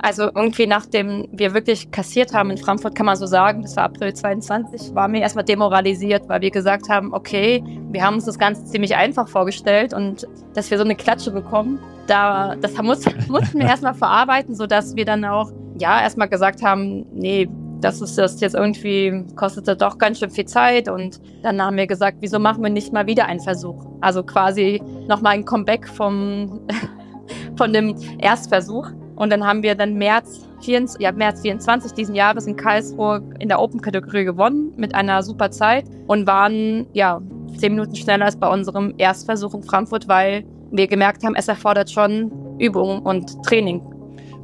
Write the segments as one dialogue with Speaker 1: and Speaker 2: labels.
Speaker 1: Also irgendwie nachdem wir wirklich kassiert haben in Frankfurt, kann man so sagen, das war April 22, waren wir erstmal demoralisiert, weil wir gesagt haben, okay, wir haben uns das Ganze ziemlich einfach vorgestellt und dass wir so eine Klatsche bekommen, da, das muss, mussten wir erstmal verarbeiten, sodass wir dann auch, ja, erstmal gesagt haben, nee, das ist das jetzt irgendwie, kostete doch ganz schön viel Zeit. Und dann haben wir gesagt, wieso machen wir nicht mal wieder einen Versuch? Also quasi nochmal ein Comeback vom, von dem Erstversuch. Und dann haben wir dann März, 24, ja, März 24 diesen Jahres in Karlsruhe in der Open-Kategorie gewonnen mit einer super Zeit und waren ja zehn Minuten schneller als bei unserem Erstversuch in Frankfurt, weil wir gemerkt haben, es erfordert schon Übung und Training.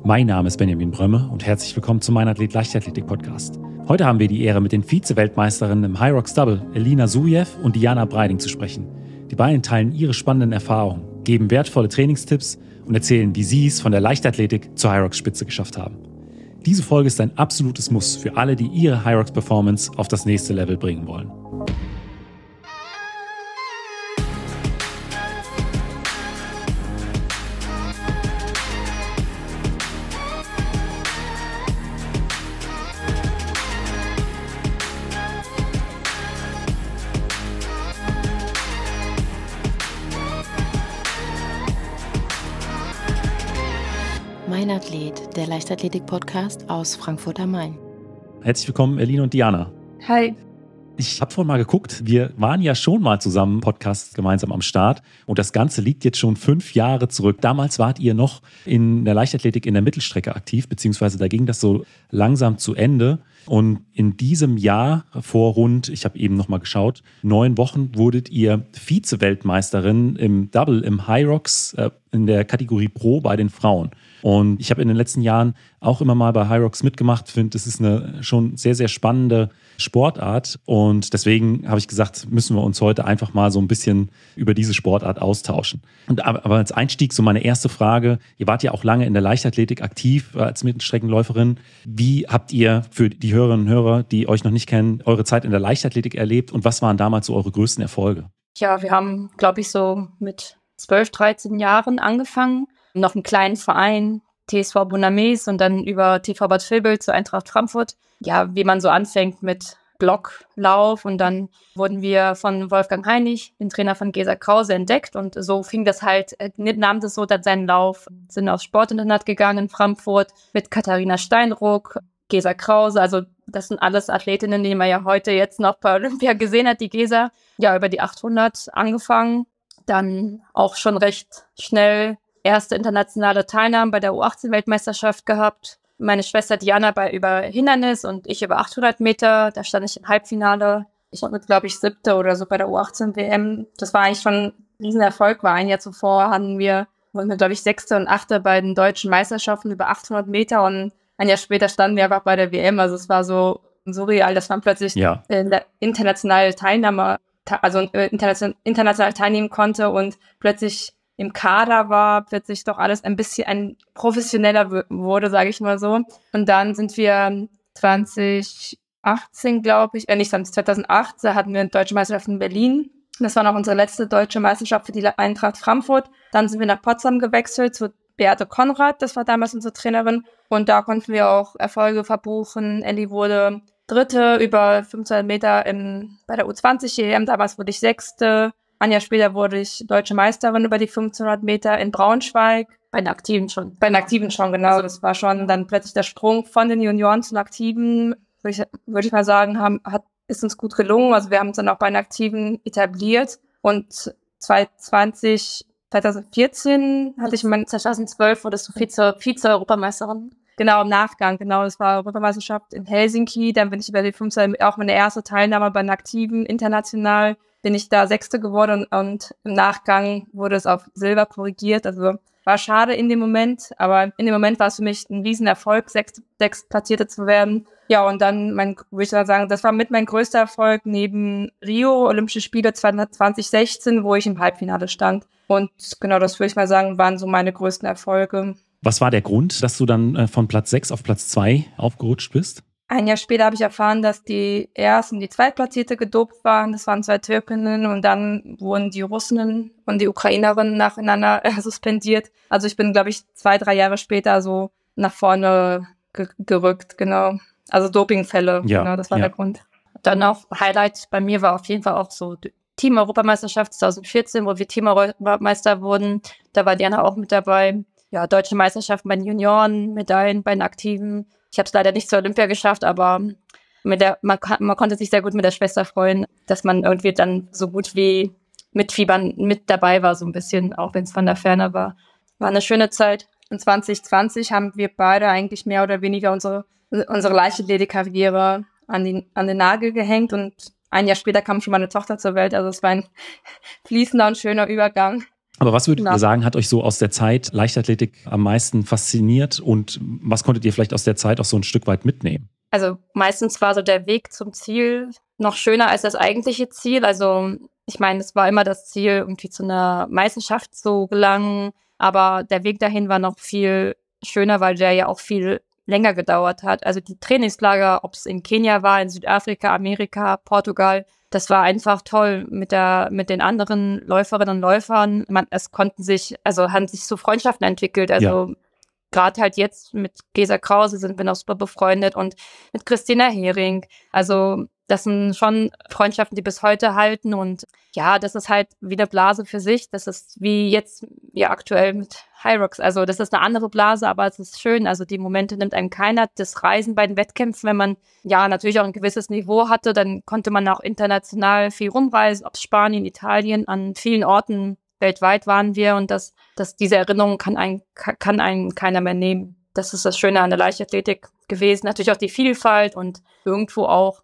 Speaker 2: Mein Name ist Benjamin Brömme und herzlich willkommen zum Mein Athlet Leichtathletik Podcast. Heute haben wir die Ehre, mit den Vize-Weltmeisterinnen im High Rocks Double, Elina Sujev und Diana Breiding, zu sprechen. Die beiden teilen ihre spannenden Erfahrungen, geben wertvolle Trainingstipps und erzählen, wie sie es von der Leichtathletik zur Hyrox-Spitze geschafft haben. Diese Folge ist ein absolutes Muss für alle, die ihre Hyrox-Performance auf das nächste Level bringen wollen. Mein
Speaker 1: Athlet, der Leichtathletik-Podcast aus Frankfurt am Main.
Speaker 2: Herzlich willkommen, Eline und Diana. Hi. Ich habe vorhin mal geguckt, wir waren ja schon mal zusammen Podcast gemeinsam am Start und das Ganze liegt jetzt schon fünf Jahre zurück. Damals wart ihr noch in der Leichtathletik in der Mittelstrecke aktiv, beziehungsweise da ging das so langsam zu Ende. Und in diesem Jahr vor rund, ich habe eben nochmal geschaut, neun Wochen wurdet ihr Vize-Weltmeisterin im Double, im High Rocks äh, in der Kategorie Pro bei den Frauen. Und ich habe in den letzten Jahren auch immer mal bei High Rocks mitgemacht, finde, das ist eine schon sehr, sehr spannende Sportart. Und deswegen habe ich gesagt, müssen wir uns heute einfach mal so ein bisschen über diese Sportart austauschen. Und aber als Einstieg so meine erste Frage. Ihr wart ja auch lange in der Leichtathletik aktiv äh, als Mittelstreckenläuferin. Wie habt ihr für die Hörerinnen und Hörer, die euch noch nicht kennen, eure Zeit in der Leichtathletik erlebt und was waren damals so eure größten Erfolge?
Speaker 1: Ja, wir haben, glaube ich, so mit 12, 13 Jahren angefangen. Noch einen kleinen Verein, TSV Bonames und dann über TV Bad Vilbel zu Eintracht Frankfurt. Ja, wie man so anfängt mit Blocklauf und dann wurden wir von Wolfgang Heinig, dem Trainer von Gesa Krause, entdeckt und so fing das halt, äh, nahm das so dann seinen Lauf, sind aufs Sportinternat gegangen in Frankfurt mit Katharina Steinruck, Gesa Krause, also das sind alles Athletinnen, die man ja heute jetzt noch bei Olympia gesehen hat, die Gesa, ja über die 800 angefangen, dann auch schon recht schnell erste internationale Teilnahme bei der U18-Weltmeisterschaft gehabt. Meine Schwester Diana bei über Hindernis und ich über 800 Meter. Da stand ich im Halbfinale. Ich wurde, glaube ich, siebte oder so bei der U18-WM. Das war eigentlich schon ein Riesenerfolg. War ein Jahr zuvor hatten wir, wurden wir, glaube ich, sechste und achte bei den deutschen Meisterschaften über 800 Meter. Und ein Jahr später standen wir einfach bei der WM. Also es war so surreal, dass man plötzlich ja. internationale Teilnahme, also äh, international, international teilnehmen konnte und plötzlich im Kader war, plötzlich doch alles ein bisschen ein professioneller wurde, sage ich mal so. Und dann sind wir 2018, glaube ich, äh, nicht 2008, da hatten wir eine deutsche Meisterschaft in Berlin. Das war noch unsere letzte deutsche Meisterschaft für die Eintracht Frankfurt. Dann sind wir nach Potsdam gewechselt zu Beate Konrad, das war damals unsere Trainerin. Und da konnten wir auch Erfolge verbuchen. Ellie wurde Dritte über 500 Meter im, bei der U20 EM. Damals wurde ich Sechste. Ein Jahr später wurde ich deutsche Meisterin über die 1500 Meter in Braunschweig. Bei den Aktiven schon. Bei den Aktiven schon, genau. Also das war schon dann plötzlich der Sprung von den Junioren zu den Aktiven. Würde ich, würde ich mal sagen, haben, hat, ist uns gut gelungen. Also wir haben uns dann auch bei den Aktiven etabliert. Und 2020, 2014 hatte ich mein... 2012 wurdest du Vize-Europameisterin. Vize Genau, im Nachgang, genau. Das war Europameisterschaft in Helsinki. Dann bin ich über die 15 auch meine erste Teilnahme bei den Aktiven international bin ich da Sechste geworden und im Nachgang wurde es auf Silber korrigiert. Also war schade in dem Moment, aber in dem Moment war es für mich ein Riesenerfolg, Sechst, Sechstplatzierte zu werden. Ja, und dann, mein, würde ich dann sagen, das war mit mein größter Erfolg neben Rio, Olympische Spiele 2016, wo ich im Halbfinale stand. Und genau, das würde ich mal sagen, waren so meine größten Erfolge.
Speaker 2: Was war der Grund, dass du dann äh, von Platz 6 auf Platz 2 aufgerutscht bist?
Speaker 1: Ein Jahr später habe ich erfahren, dass die ersten, die Zweitplatzierte gedopt waren. Das waren zwei Türkinnen und dann wurden die Russinnen und die Ukrainerinnen nacheinander äh, suspendiert. Also ich bin, glaube ich, zwei, drei Jahre später so nach vorne ge gerückt, genau. Also Dopingfälle, ja, genau, das war ja. der Grund. Dann auch Highlight bei mir war auf jeden Fall auch so Team-Europameisterschaft 2014, wo wir Team-Europameister wurden. Da war Diana auch mit dabei. Ja, deutsche Meisterschaften bei den Junioren, Medaillen bei den Aktiven. Ich habe es leider nicht zur Olympia geschafft, aber mit der, man, man konnte sich sehr gut mit der Schwester freuen, dass man irgendwie dann so gut wie mit Fiebern mit dabei war, so ein bisschen, auch wenn es von der Ferne war. War eine schöne Zeit. In 2020 haben wir beide eigentlich mehr oder weniger unsere, unsere Leichtathletikkarriere an den, an den Nagel gehängt und ein Jahr später kam schon meine Tochter zur Welt. Also es war ein fließender und schöner Übergang
Speaker 2: aber was würdet genau. ihr sagen, hat euch so aus der Zeit Leichtathletik am meisten fasziniert und was konntet ihr vielleicht aus der Zeit auch so ein Stück weit mitnehmen?
Speaker 1: Also meistens war so der Weg zum Ziel noch schöner als das eigentliche Ziel. Also ich meine, es war immer das Ziel, irgendwie zu einer Meisterschaft zu gelangen, aber der Weg dahin war noch viel schöner, weil der ja auch viel länger gedauert hat. Also die Trainingslager, ob es in Kenia war, in Südafrika, Amerika, Portugal, das war einfach toll mit der, mit den anderen Läuferinnen und Läufern. Man, es konnten sich, also haben sich so Freundschaften entwickelt. Also ja. gerade halt jetzt mit Gesa Krause sind wir noch super befreundet und mit Christina Hering. Also das sind schon Freundschaften, die bis heute halten. Und ja, das ist halt wie eine Blase für sich. Das ist wie jetzt, ja, aktuell mit Hyrux. Also, das ist eine andere Blase, aber es ist schön. Also, die Momente nimmt einem keiner. Das Reisen bei den Wettkämpfen, wenn man ja natürlich auch ein gewisses Niveau hatte, dann konnte man auch international viel rumreisen, ob Spanien, Italien, an vielen Orten weltweit waren wir. Und das, das, diese Erinnerung kann einen, kann einen keiner mehr nehmen. Das ist das Schöne an der Leichtathletik gewesen. Natürlich auch die Vielfalt und irgendwo auch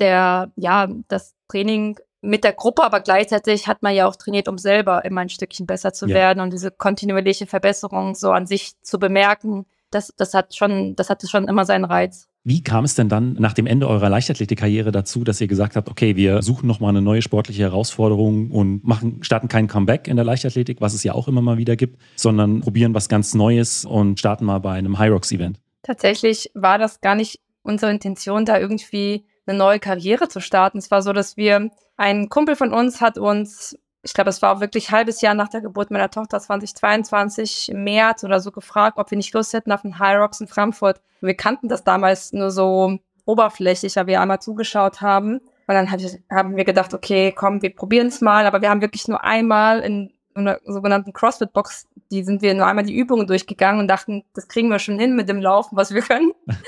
Speaker 1: der, ja, das Training mit der Gruppe, aber gleichzeitig hat man ja auch trainiert, um selber immer ein Stückchen besser zu ja. werden und diese kontinuierliche Verbesserung so an sich zu bemerken. Das, das hat schon, das hatte schon immer seinen Reiz.
Speaker 2: Wie kam es denn dann nach dem Ende eurer Leichtathletikkarriere dazu, dass ihr gesagt habt, okay, wir suchen nochmal eine neue sportliche Herausforderung und machen, starten kein Comeback in der Leichtathletik, was es ja auch immer mal wieder gibt, sondern probieren was ganz Neues und starten mal bei einem High Rocks Event?
Speaker 1: Tatsächlich war das gar nicht unsere Intention, da irgendwie eine neue Karriere zu starten. Es war so, dass wir, ein Kumpel von uns hat uns, ich glaube, es war wirklich ein halbes Jahr nach der Geburt meiner Tochter 2022, im März oder so gefragt, ob wir nicht Lust hätten auf einen High Rocks in Frankfurt. Wir kannten das damals nur so oberflächlich, weil wir einmal zugeschaut haben. Und dann hab ich, haben wir gedacht, okay, komm, wir probieren es mal. Aber wir haben wirklich nur einmal in einer sogenannten CrossFit-Box, die sind wir nur einmal die Übungen durchgegangen und dachten, das kriegen wir schon hin mit dem Laufen, was wir können.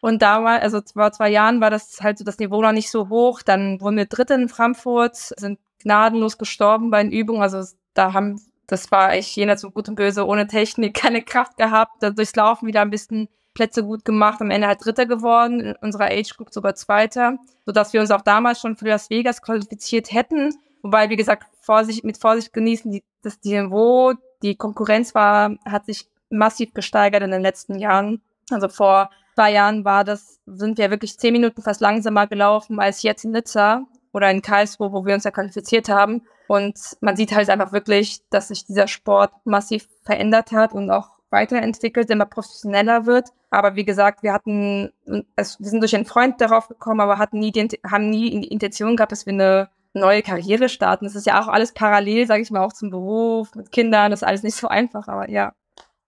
Speaker 1: Und damals, also vor zwei Jahren war das halt so das Niveau noch nicht so hoch. Dann wurden wir Dritte in Frankfurt, sind gnadenlos gestorben bei den Übungen. Also da haben, das war echt jener zum Gut und Böse, ohne Technik, keine Kraft gehabt. Dann durchs Laufen wieder ein bisschen Plätze gut gemacht, am Ende halt Dritter geworden, in unserer Age Group sogar Zweiter, sodass wir uns auch damals schon für Las Vegas qualifiziert hätten. Wobei, wie gesagt, Vorsicht, mit Vorsicht genießen, die, das Niveau, die Konkurrenz war, hat sich massiv gesteigert in den letzten Jahren. Also vor zwei Jahren war das, sind wir wirklich zehn Minuten fast langsamer gelaufen als jetzt in Nizza oder in Karlsruhe, wo wir uns ja qualifiziert haben. Und man sieht halt einfach wirklich, dass sich dieser Sport massiv verändert hat und auch weiterentwickelt, immer professioneller wird. Aber wie gesagt, wir hatten, also wir sind durch einen Freund darauf gekommen, aber hatten nie die, haben nie die Intention gehabt, dass wir eine neue Karriere starten. Das ist ja auch alles parallel, sage ich mal, auch zum Beruf, mit Kindern, das ist alles nicht so einfach, aber ja.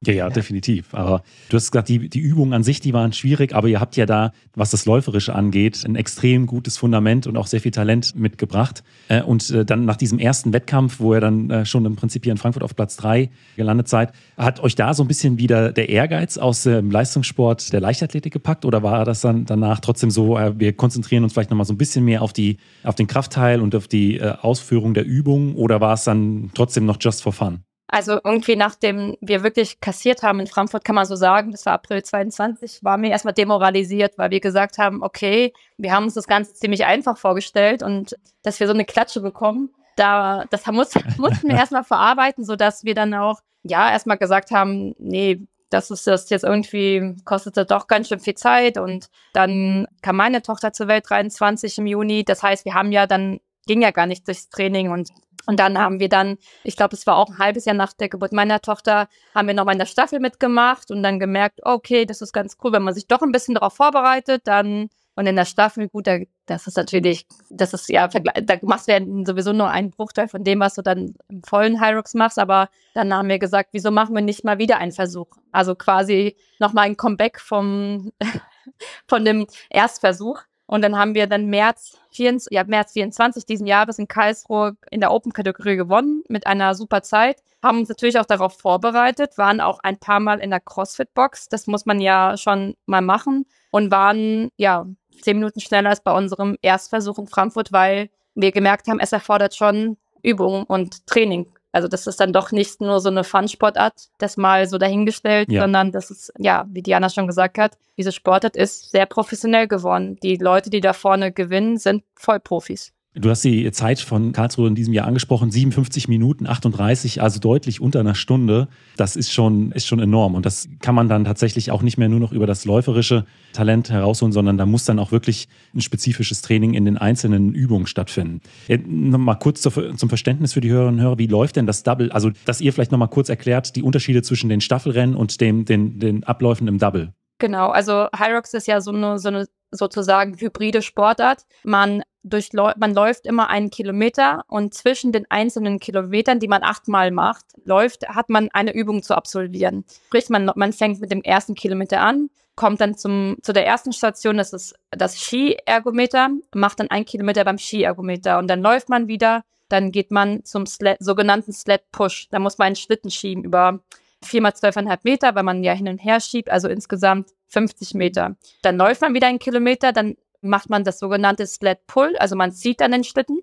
Speaker 2: Ja, ja, ja, definitiv. Aber du hast gesagt, die, die Übungen an sich, die waren schwierig, aber ihr habt ja da, was das Läuferische angeht, ein extrem gutes Fundament und auch sehr viel Talent mitgebracht. Äh, und äh, dann nach diesem ersten Wettkampf, wo ihr dann äh, schon im Prinzip hier in Frankfurt auf Platz drei gelandet seid, hat euch da so ein bisschen wieder der Ehrgeiz aus dem Leistungssport der Leichtathletik gepackt oder war das dann danach trotzdem so, wir konzentrieren uns vielleicht nochmal so ein bisschen mehr auf, die, auf den Kraftteil und auf die Ausführung der Übungen oder war es dann trotzdem noch just for fun?
Speaker 1: Also irgendwie nachdem wir wirklich kassiert haben in Frankfurt, kann man so sagen, das war April 22, waren wir erstmal demoralisiert, weil wir gesagt haben, okay, wir haben uns das Ganze ziemlich einfach vorgestellt und dass wir so eine Klatsche bekommen, da, das muss, mussten wir erstmal verarbeiten, sodass wir dann auch, ja, erstmal gesagt haben, nee, das ist das jetzt irgendwie, kostete doch ganz schön viel Zeit und dann kam meine Tochter zur Welt 23 im Juni. Das heißt, wir haben ja dann, ging ja gar nicht durchs Training und und dann haben wir dann, ich glaube, es war auch ein halbes Jahr nach der Geburt meiner Tochter, haben wir nochmal in der Staffel mitgemacht und dann gemerkt, okay, das ist ganz cool, wenn man sich doch ein bisschen darauf vorbereitet, dann und in der Staffel, gut, da, das ist natürlich, das ist ja, da machst du ja sowieso nur einen Bruchteil von dem, was du dann im vollen Hyrux machst. Aber dann haben wir gesagt, wieso machen wir nicht mal wieder einen Versuch? Also quasi nochmal ein Comeback vom, von dem Erstversuch. Und dann haben wir dann März, 24, ja, März 24 diesen Jahres in Karlsruhe in der Open-Kategorie gewonnen mit einer super Zeit. Haben uns natürlich auch darauf vorbereitet, waren auch ein paar Mal in der CrossFit-Box. Das muss man ja schon mal machen. Und waren, ja, zehn Minuten schneller als bei unserem Erstversuch in Frankfurt, weil wir gemerkt haben, es erfordert schon Übung und Training. Also das ist dann doch nicht nur so eine Fun-Sportart, das mal so dahingestellt, ja. sondern das ist, ja, wie Diana schon gesagt hat, diese Sportart ist sehr professionell geworden. Die Leute, die da vorne gewinnen, sind Vollprofis.
Speaker 2: Du hast die Zeit von Karlsruhe in diesem Jahr angesprochen, 57 Minuten 38, also deutlich unter einer Stunde. Das ist schon, ist schon enorm und das kann man dann tatsächlich auch nicht mehr nur noch über das läuferische Talent herausholen, sondern da muss dann auch wirklich ein spezifisches Training in den einzelnen Übungen stattfinden. Äh, nochmal kurz zum Verständnis für die Hörerinnen und Hörer, wie läuft denn das Double? Also, dass ihr vielleicht nochmal kurz erklärt, die Unterschiede zwischen den Staffelrennen und dem, den, den Abläufen im Double.
Speaker 1: Genau, also Hyrox ist ja so eine, so eine sozusagen hybride Sportart. Man durch, man läuft immer einen Kilometer und zwischen den einzelnen Kilometern, die man achtmal macht, läuft, hat man eine Übung zu absolvieren. Sprich, man, man fängt mit dem ersten Kilometer an, kommt dann zum, zu der ersten Station, das ist das Skiergometer, macht dann einen Kilometer beim Skiergometer und dann läuft man wieder, dann geht man zum Sled, sogenannten Sled Push. Da muss man einen Schlitten schieben über vier mal zwölfeinhalb Meter, weil man ja hin und her schiebt, also insgesamt 50 Meter. Dann läuft man wieder einen Kilometer, dann macht man das sogenannte Sled Pull, also man zieht dann den Schlitten,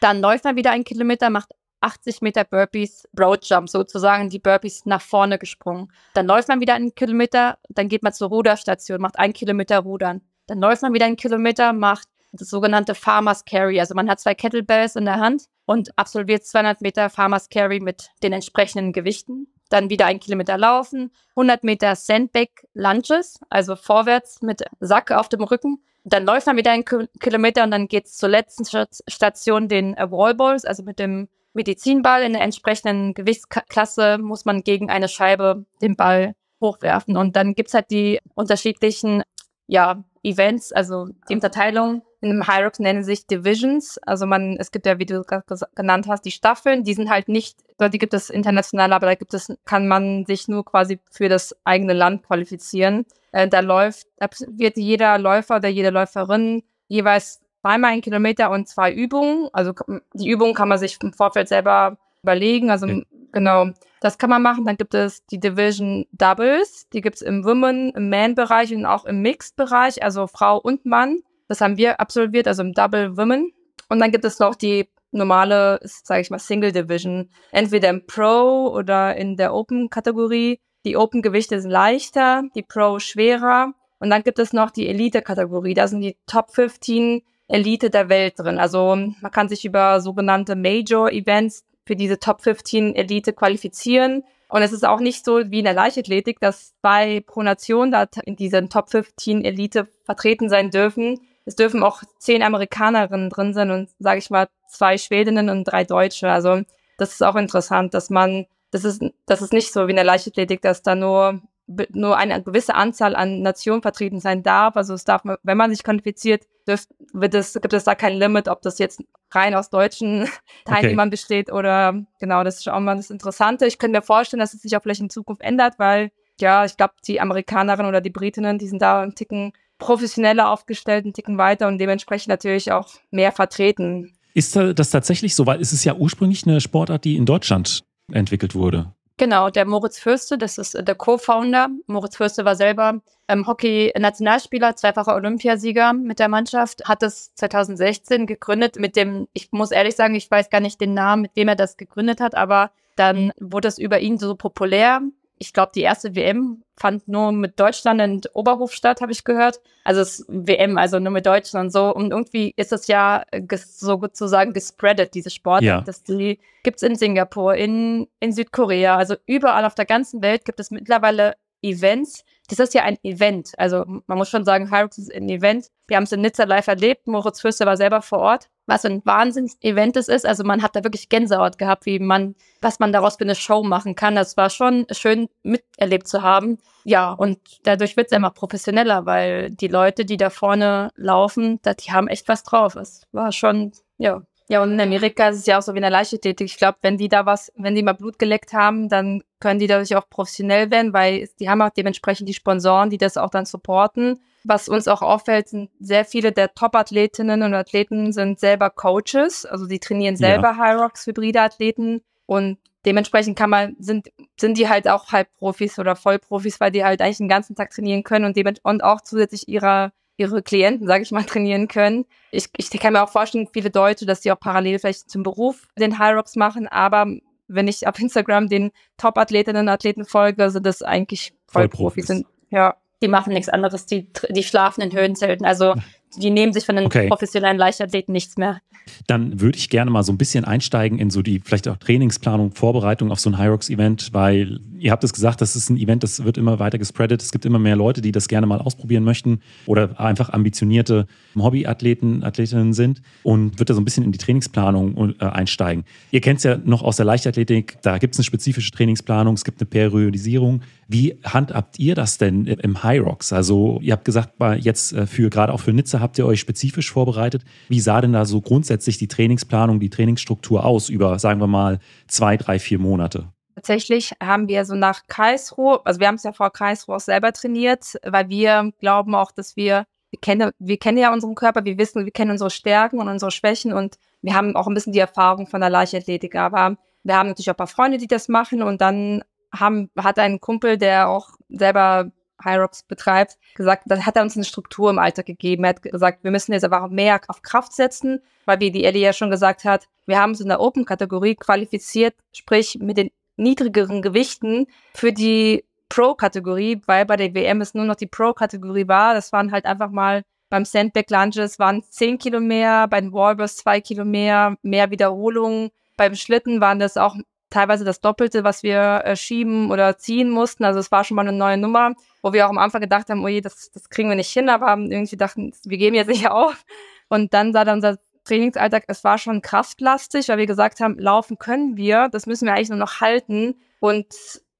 Speaker 1: dann läuft man wieder einen Kilometer, macht 80 Meter Burpees, Road Jump sozusagen, die Burpees nach vorne gesprungen. Dann läuft man wieder einen Kilometer, dann geht man zur Ruderstation, macht einen Kilometer Rudern. Dann läuft man wieder einen Kilometer, macht das sogenannte Farmer's Carry. Also man hat zwei Kettlebells in der Hand und absolviert 200 Meter Farmer's Carry mit den entsprechenden Gewichten. Dann wieder einen Kilometer laufen, 100 Meter Sandbag Lunges, also vorwärts mit Sack auf dem Rücken dann läuft man wieder einen Kilometer und dann geht's zur letzten Station, den äh, Wallballs, also mit dem Medizinball in der entsprechenden Gewichtsklasse muss man gegen eine Scheibe den Ball hochwerfen. Und dann gibt's halt die unterschiedlichen ja, Events, also die Unterteilung in einem Hyrux nennen sich Divisions. Also man, es gibt ja, wie du gerade genannt hast, die Staffeln, die sind halt nicht, die gibt es international, aber da gibt es, kann man sich nur quasi für das eigene Land qualifizieren. Äh, da läuft, da wird jeder Läufer oder jede Läuferin jeweils zweimal einen Kilometer und zwei Übungen. Also die Übungen kann man sich im Vorfeld selber überlegen. Also Genau. Das kann man machen. Dann gibt es die Division Doubles. Die gibt es im Women, im Man-Bereich und auch im Mixed-Bereich, also Frau und Mann. Das haben wir absolviert, also im Double Women. Und dann gibt es noch die normale, sage ich mal, Single Division. Entweder im Pro oder in der Open-Kategorie. Die Open-Gewichte sind leichter, die Pro schwerer. Und dann gibt es noch die Elite-Kategorie. Da sind die Top 15 Elite der Welt drin. Also man kann sich über sogenannte Major-Events für diese Top 15 Elite qualifizieren. Und es ist auch nicht so wie in der Leichtathletik, dass zwei pro Nation da in diesen Top 15 Elite vertreten sein dürfen. Es dürfen auch zehn Amerikanerinnen drin sein und, sage ich mal, zwei Schwedinnen und drei Deutsche. Also das ist auch interessant, dass man, das ist, das ist nicht so wie in der Leichtathletik, dass da nur nur eine gewisse Anzahl an Nationen vertreten sein darf. Also es darf, wenn man sich qualifiziert, dürft, wird es, gibt es da kein Limit, ob das jetzt rein aus deutschen Teilnehmern okay. besteht oder genau, das ist schon mal das Interessante. Ich könnte mir vorstellen, dass es sich auch vielleicht in Zukunft ändert, weil ja, ich glaube, die Amerikanerinnen oder die Britinnen, die sind da einen Ticken professioneller aufgestellt, einen Ticken weiter und dementsprechend natürlich auch mehr vertreten.
Speaker 2: Ist das tatsächlich so? Weil es ist ja ursprünglich eine Sportart, die in Deutschland entwickelt wurde.
Speaker 1: Genau, der Moritz Fürste, das ist äh, der Co-Founder. Moritz Fürste war selber ähm, Hockey-Nationalspieler, zweifacher Olympiasieger mit der Mannschaft, hat es 2016 gegründet mit dem, ich muss ehrlich sagen, ich weiß gar nicht den Namen, mit wem er das gegründet hat, aber dann wurde es über ihn so populär ich glaube, die erste WM fand nur mit Deutschland in Oberhof statt, habe ich gehört. Also es WM, also nur mit Deutschland so. Und irgendwie ist es ja so sozusagen gespreadet, diese Sport. Ja. Das, die es in Singapur, in, in Südkorea, also überall auf der ganzen Welt gibt es mittlerweile Events, das ist ja ein Event. Also man muss schon sagen, Hyrux ist ein Event. Wir haben es in Nizza live erlebt. Moritz Fürster war selber vor Ort. Was ein Wahnsinns-Event es ist. Also man hat da wirklich Gänsehaut gehabt, wie man, was man daraus für eine Show machen kann. Das war schon schön miterlebt zu haben. Ja, und dadurch wird es immer professioneller, weil die Leute, die da vorne laufen, die haben echt was drauf. Es war schon, ja, ja, und in Amerika ist es ja auch so wie in der Leichtathletik. Ich glaube, wenn die da was, wenn die mal Blut geleckt haben, dann können die dadurch auch professionell werden, weil die haben auch dementsprechend die Sponsoren, die das auch dann supporten. Was uns auch auffällt, sind sehr viele der Top-Athletinnen und Athleten sind selber Coaches, also die trainieren selber ja. High-Rocks-hybride Athleten und dementsprechend kann man, sind, sind die halt auch Halbprofis oder Vollprofis, weil die halt eigentlich den ganzen Tag trainieren können und, und auch zusätzlich ihrer ihre Klienten, sage ich mal, trainieren können. Ich, ich kann mir auch vorstellen, viele Deutsche, dass die auch parallel vielleicht zum Beruf den High Rocks machen, aber wenn ich auf Instagram den Top-Athletinnen und Athleten folge, sind das eigentlich Vollprofis. Vollprofis. Ja, die machen nichts anderes, die, die schlafen in Höhenzelten. Also die nehmen sich von den okay. professionellen Leichtathleten nichts mehr.
Speaker 2: Dann würde ich gerne mal so ein bisschen einsteigen in so die vielleicht auch Trainingsplanung, Vorbereitung auf so ein Hyrox-Event, weil ihr habt es gesagt, das ist ein Event, das wird immer weiter gespreadet. Es gibt immer mehr Leute, die das gerne mal ausprobieren möchten oder einfach ambitionierte Hobbyathleten, Athletinnen sind und wird da so ein bisschen in die Trainingsplanung äh, einsteigen. Ihr kennt es ja noch aus der Leichtathletik, da gibt es eine spezifische Trainingsplanung, es gibt eine Periodisierung. Wie handhabt ihr das denn im Hyrox? Also ihr habt gesagt, jetzt äh, für gerade auch für Nizza habt ihr euch spezifisch vorbereitet. Wie sah denn da so grundsätzlich die Trainingsplanung, die Trainingsstruktur aus über, sagen wir mal, zwei, drei, vier Monate?
Speaker 1: Tatsächlich haben wir so nach Karlsruhe, also wir haben es ja vor Karlsruhe auch selber trainiert, weil wir glauben auch, dass wir, wir kennen, wir kennen ja unseren Körper, wir wissen, wir kennen unsere Stärken und unsere Schwächen und wir haben auch ein bisschen die Erfahrung von der Leichtathletik, aber wir haben natürlich auch ein paar Freunde, die das machen und dann haben, hat ein Kumpel, der auch selber Hyrox betreibt, gesagt, das hat er uns eine Struktur im Alltag gegeben. Er hat gesagt, wir müssen jetzt aber auch mehr auf Kraft setzen, weil wie die Ellie ja schon gesagt hat, wir haben so eine Open-Kategorie qualifiziert, sprich mit den niedrigeren Gewichten für die Pro-Kategorie, weil bei der WM es nur noch die Pro-Kategorie war. Das waren halt einfach mal beim Sandback Lunges waren 10 Kilo mehr, bei den Wallbursts 2 Kilo mehr, mehr Wiederholungen. Beim Schlitten waren das auch teilweise das Doppelte, was wir äh, schieben oder ziehen mussten. Also es war schon mal eine neue Nummer, wo wir auch am Anfang gedacht haben, oje, oh das, das kriegen wir nicht hin, aber haben irgendwie dachten, wir geben jetzt nicht auf. Und dann sah dann unser Trainingsalltag, es war schon kraftlastig, weil wir gesagt haben, laufen können wir, das müssen wir eigentlich nur noch halten. Und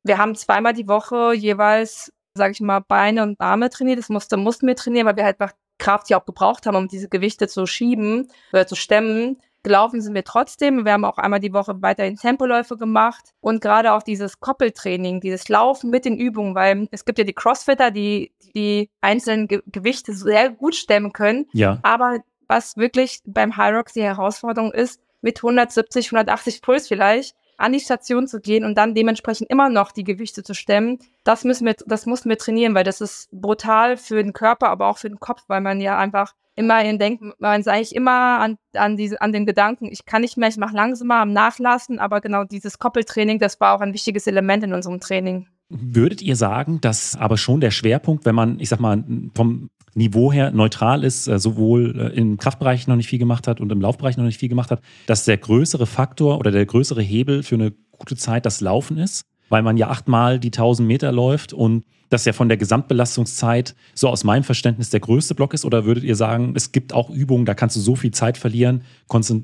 Speaker 1: wir haben zweimal die Woche jeweils, sage ich mal, Beine und Arme trainiert. Das musste, mussten wir trainieren, weil wir halt Kraft ja auch gebraucht haben, um diese Gewichte zu schieben oder zu stemmen. Gelaufen sind wir trotzdem. Wir haben auch einmal die Woche weiterhin Tempoläufe gemacht und gerade auch dieses Koppeltraining, dieses Laufen mit den Übungen, weil es gibt ja die Crossfitter, die die einzelnen Ge Gewichte sehr gut stemmen können. Ja. Aber was wirklich beim High Rocks die Herausforderung ist, mit 170, 180 Puls vielleicht an die Station zu gehen und dann dementsprechend immer noch die Gewichte zu stemmen, das müssen wir, das mussten wir trainieren, weil das ist brutal für den Körper, aber auch für den Kopf, weil man ja einfach immer in Denken, man sage ich immer an, an, diese, an den Gedanken, ich kann nicht mehr, ich mache langsamer am Nachlassen, aber genau dieses Koppeltraining, das war auch ein wichtiges Element in unserem Training.
Speaker 2: Würdet ihr sagen, dass aber schon der Schwerpunkt, wenn man, ich sag mal, vom Niveau her neutral ist, äh, sowohl äh, im Kraftbereich noch nicht viel gemacht hat und im Laufbereich noch nicht viel gemacht hat, dass der größere Faktor oder der größere Hebel für eine gute Zeit das Laufen ist? Weil man ja achtmal die 1000 Meter läuft und das ja von der Gesamtbelastungszeit so aus meinem Verständnis der größte Block ist? Oder würdet ihr sagen, es gibt auch Übungen, da kannst du so viel Zeit verlieren,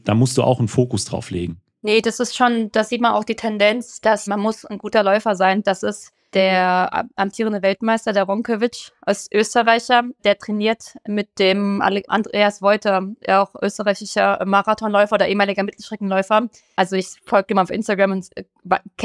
Speaker 2: da musst du auch einen Fokus drauf legen?
Speaker 1: Nee, das ist schon, das sieht man auch die Tendenz, dass man muss ein guter Läufer sein. Das ist der amtierende Weltmeister, der Ronkewitsch als Österreicher, der trainiert mit dem Andreas Wolter, auch österreichischer Marathonläufer oder ehemaliger Mittelstreckenläufer. Also ich folge ihm auf Instagram und äh,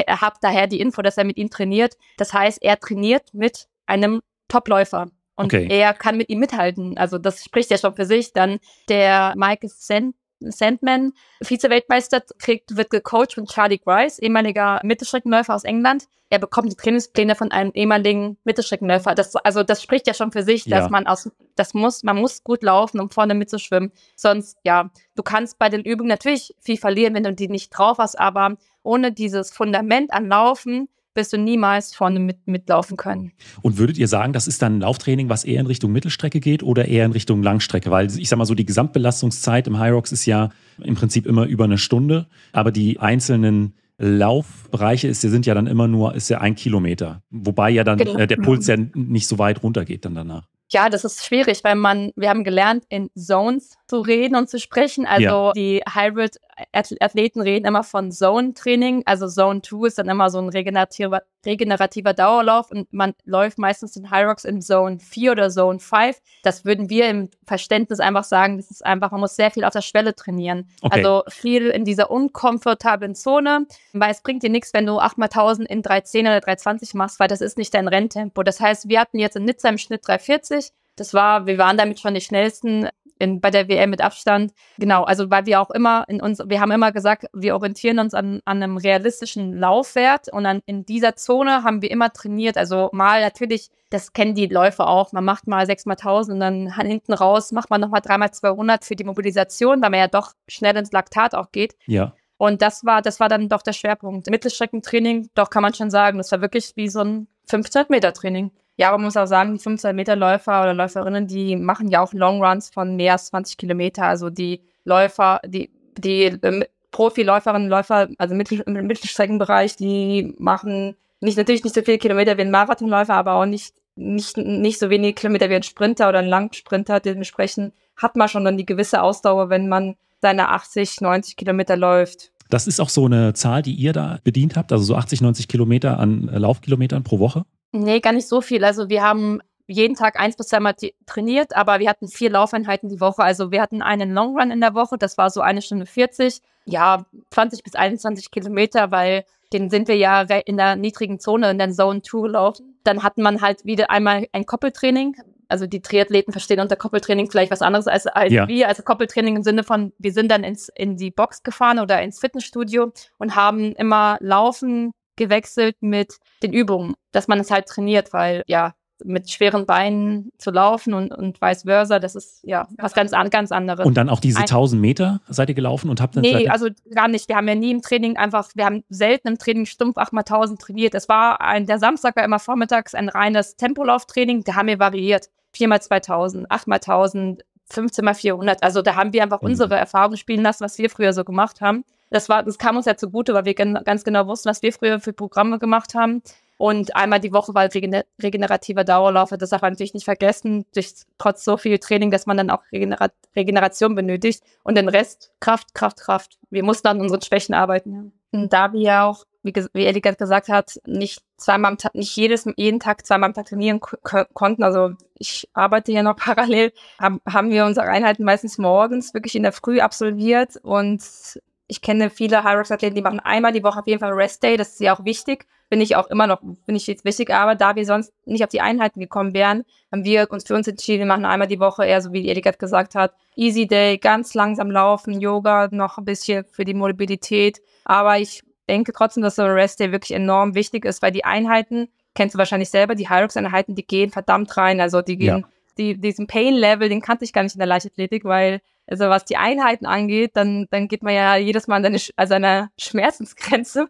Speaker 1: habe daher die Info, dass er mit ihm trainiert. Das heißt, er trainiert mit einem Topläufer. Und okay. er kann mit ihm mithalten. Also das spricht ja schon für sich. Dann der Michael Sen, Sandman, Vize-Weltmeister, kriegt, wird gecoacht von Charlie Grice, ehemaliger Mittelstreckenläufer aus England. Er bekommt die Trainingspläne von einem ehemaligen Mittelstreckenläufer. Das, also das spricht ja schon für sich, ja. dass man aus, das muss, man muss gut laufen, um vorne mitzuschwimmen. Sonst, ja, du kannst bei den Übungen natürlich viel verlieren, wenn du die nicht drauf hast, aber ohne dieses Fundament an Laufen wirst du niemals vorne mit, mitlaufen können.
Speaker 2: Und würdet ihr sagen, das ist dann ein Lauftraining, was eher in Richtung Mittelstrecke geht oder eher in Richtung Langstrecke? Weil ich sag mal so, die Gesamtbelastungszeit im Hyrox ist ja im Prinzip immer über eine Stunde, aber die einzelnen Laufbereiche ist, sind ja dann immer nur, ist ja ein Kilometer. Wobei ja dann genau. äh, der Puls ja nicht so weit runtergeht dann danach.
Speaker 1: Ja, das ist schwierig, weil man, wir haben gelernt, in Zones zu reden und zu sprechen. Also ja. die Hybrid-Athleten reden immer von Zone-Training. Also Zone 2 ist dann immer so ein regenerativer, regenerativer Dauerlauf und man läuft meistens in High Rocks in Zone 4 oder Zone 5. Das würden wir im Verständnis einfach sagen, das ist einfach, man muss sehr viel auf der Schwelle trainieren. Okay. Also viel in dieser unkomfortablen Zone, weil es bringt dir nichts, wenn du 8x1000 in 310 oder 320 machst, weil das ist nicht dein Renntempo. Das heißt, wir hatten jetzt in Nizza im Schnitt 340 das war, wir waren damit schon die schnellsten in, bei der WM mit Abstand. Genau, also weil wir auch immer in uns, wir haben immer gesagt, wir orientieren uns an, an einem realistischen Laufwert und an, in dieser Zone haben wir immer trainiert. Also mal natürlich, das kennen die Läufer auch, man macht mal 6 mal 1000 und dann hinten raus macht man nochmal 3 mal 200 für die Mobilisation, weil man ja doch schnell ins Laktat auch geht. Ja. Und das war, das war dann doch der Schwerpunkt. Mittelstreckentraining, doch kann man schon sagen, das war wirklich wie so ein 500 Meter Training. Ja, aber man muss auch sagen, die 15-Meter-Läufer oder Läuferinnen, die machen ja auch Longruns von mehr als 20 Kilometer. Also die Läufer, die, die ähm, Profiläuferinnen, Läufer, also Mittel, im Mittelstreckenbereich, die machen nicht, natürlich nicht so viele Kilometer wie ein Marathonläufer, aber auch nicht, nicht, nicht so wenige Kilometer wie ein Sprinter oder ein Langsprinter. Dementsprechend hat man schon dann die gewisse Ausdauer, wenn man seine 80, 90 Kilometer läuft.
Speaker 2: Das ist auch so eine Zahl, die ihr da bedient habt, also so 80, 90 Kilometer an äh, Laufkilometern pro Woche?
Speaker 1: Nee, gar nicht so viel. Also wir haben jeden Tag eins bis zweimal trainiert, aber wir hatten vier Laufeinheiten die Woche. Also wir hatten einen Long Run in der Woche, das war so eine Stunde 40, ja, 20 bis 21 Kilometer, weil den sind wir ja in der niedrigen Zone, in der Zone 2 gelaufen. Dann hatten man halt wieder einmal ein Koppeltraining. Also die Triathleten verstehen unter Koppeltraining vielleicht was anderes als, als ja. wir. Also Koppeltraining im Sinne von, wir sind dann ins, in die Box gefahren oder ins Fitnessstudio und haben immer Laufen, gewechselt mit den Übungen, dass man es halt trainiert, weil ja, mit schweren Beinen zu laufen und, und vice versa, das ist ja was ganz, ganz anderes. Und dann auch diese 1000
Speaker 2: Meter seid ihr gelaufen und habt dann. Nee, also
Speaker 1: gar nicht. Wir haben ja nie im Training einfach, wir haben selten im Training stumpf 8 mal 1000 trainiert. Es war ein, der Samstag war immer vormittags ein reines Tempolauftraining, da haben wir variiert. 4 x 2000, 8 x 1000, 15 x 400. Also da haben wir einfach mhm. unsere Erfahrungen spielen lassen, was wir früher so gemacht haben. Das, war, das kam uns ja zugute, weil wir gen ganz genau wussten, was wir früher für Programme gemacht haben. Und einmal die Woche war regener regenerativer Dauerlauf. Das darf man natürlich nicht vergessen, durch, trotz so viel Training, dass man dann auch Regener Regeneration benötigt. Und den Rest Kraft, Kraft, Kraft. Wir mussten an unseren Schwächen arbeiten. Ja. Und da wir ja auch, wie, wie Ellie gesagt hat, nicht zweimal am Tag, nicht jedes, jeden Tag zweimal am Tag trainieren konnten. Also ich arbeite ja noch parallel, haben, haben wir unsere Einheiten meistens morgens wirklich in der Früh absolviert und ich kenne viele high athleten die machen einmal die Woche auf jeden Fall Rest-Day. Das ist ja auch wichtig. bin ich auch immer noch, bin ich jetzt wichtig. Aber da wir sonst nicht auf die Einheiten gekommen wären, haben wir uns für uns entschieden, wir machen einmal die Woche eher so, wie Elikert gesagt hat, Easy Day, ganz langsam laufen, Yoga noch ein bisschen für die Mobilität. Aber ich denke trotzdem, dass so ein Rest-Day wirklich enorm wichtig ist, weil die Einheiten, kennst du wahrscheinlich selber, die high einheiten die gehen verdammt rein. Also die gehen... Ja die, diesen Pain-Level, den kannte ich gar nicht in der Leichtathletik, weil also was die Einheiten angeht, dann, dann geht man ja jedes Mal an seine, an seine Schmerzensgrenze.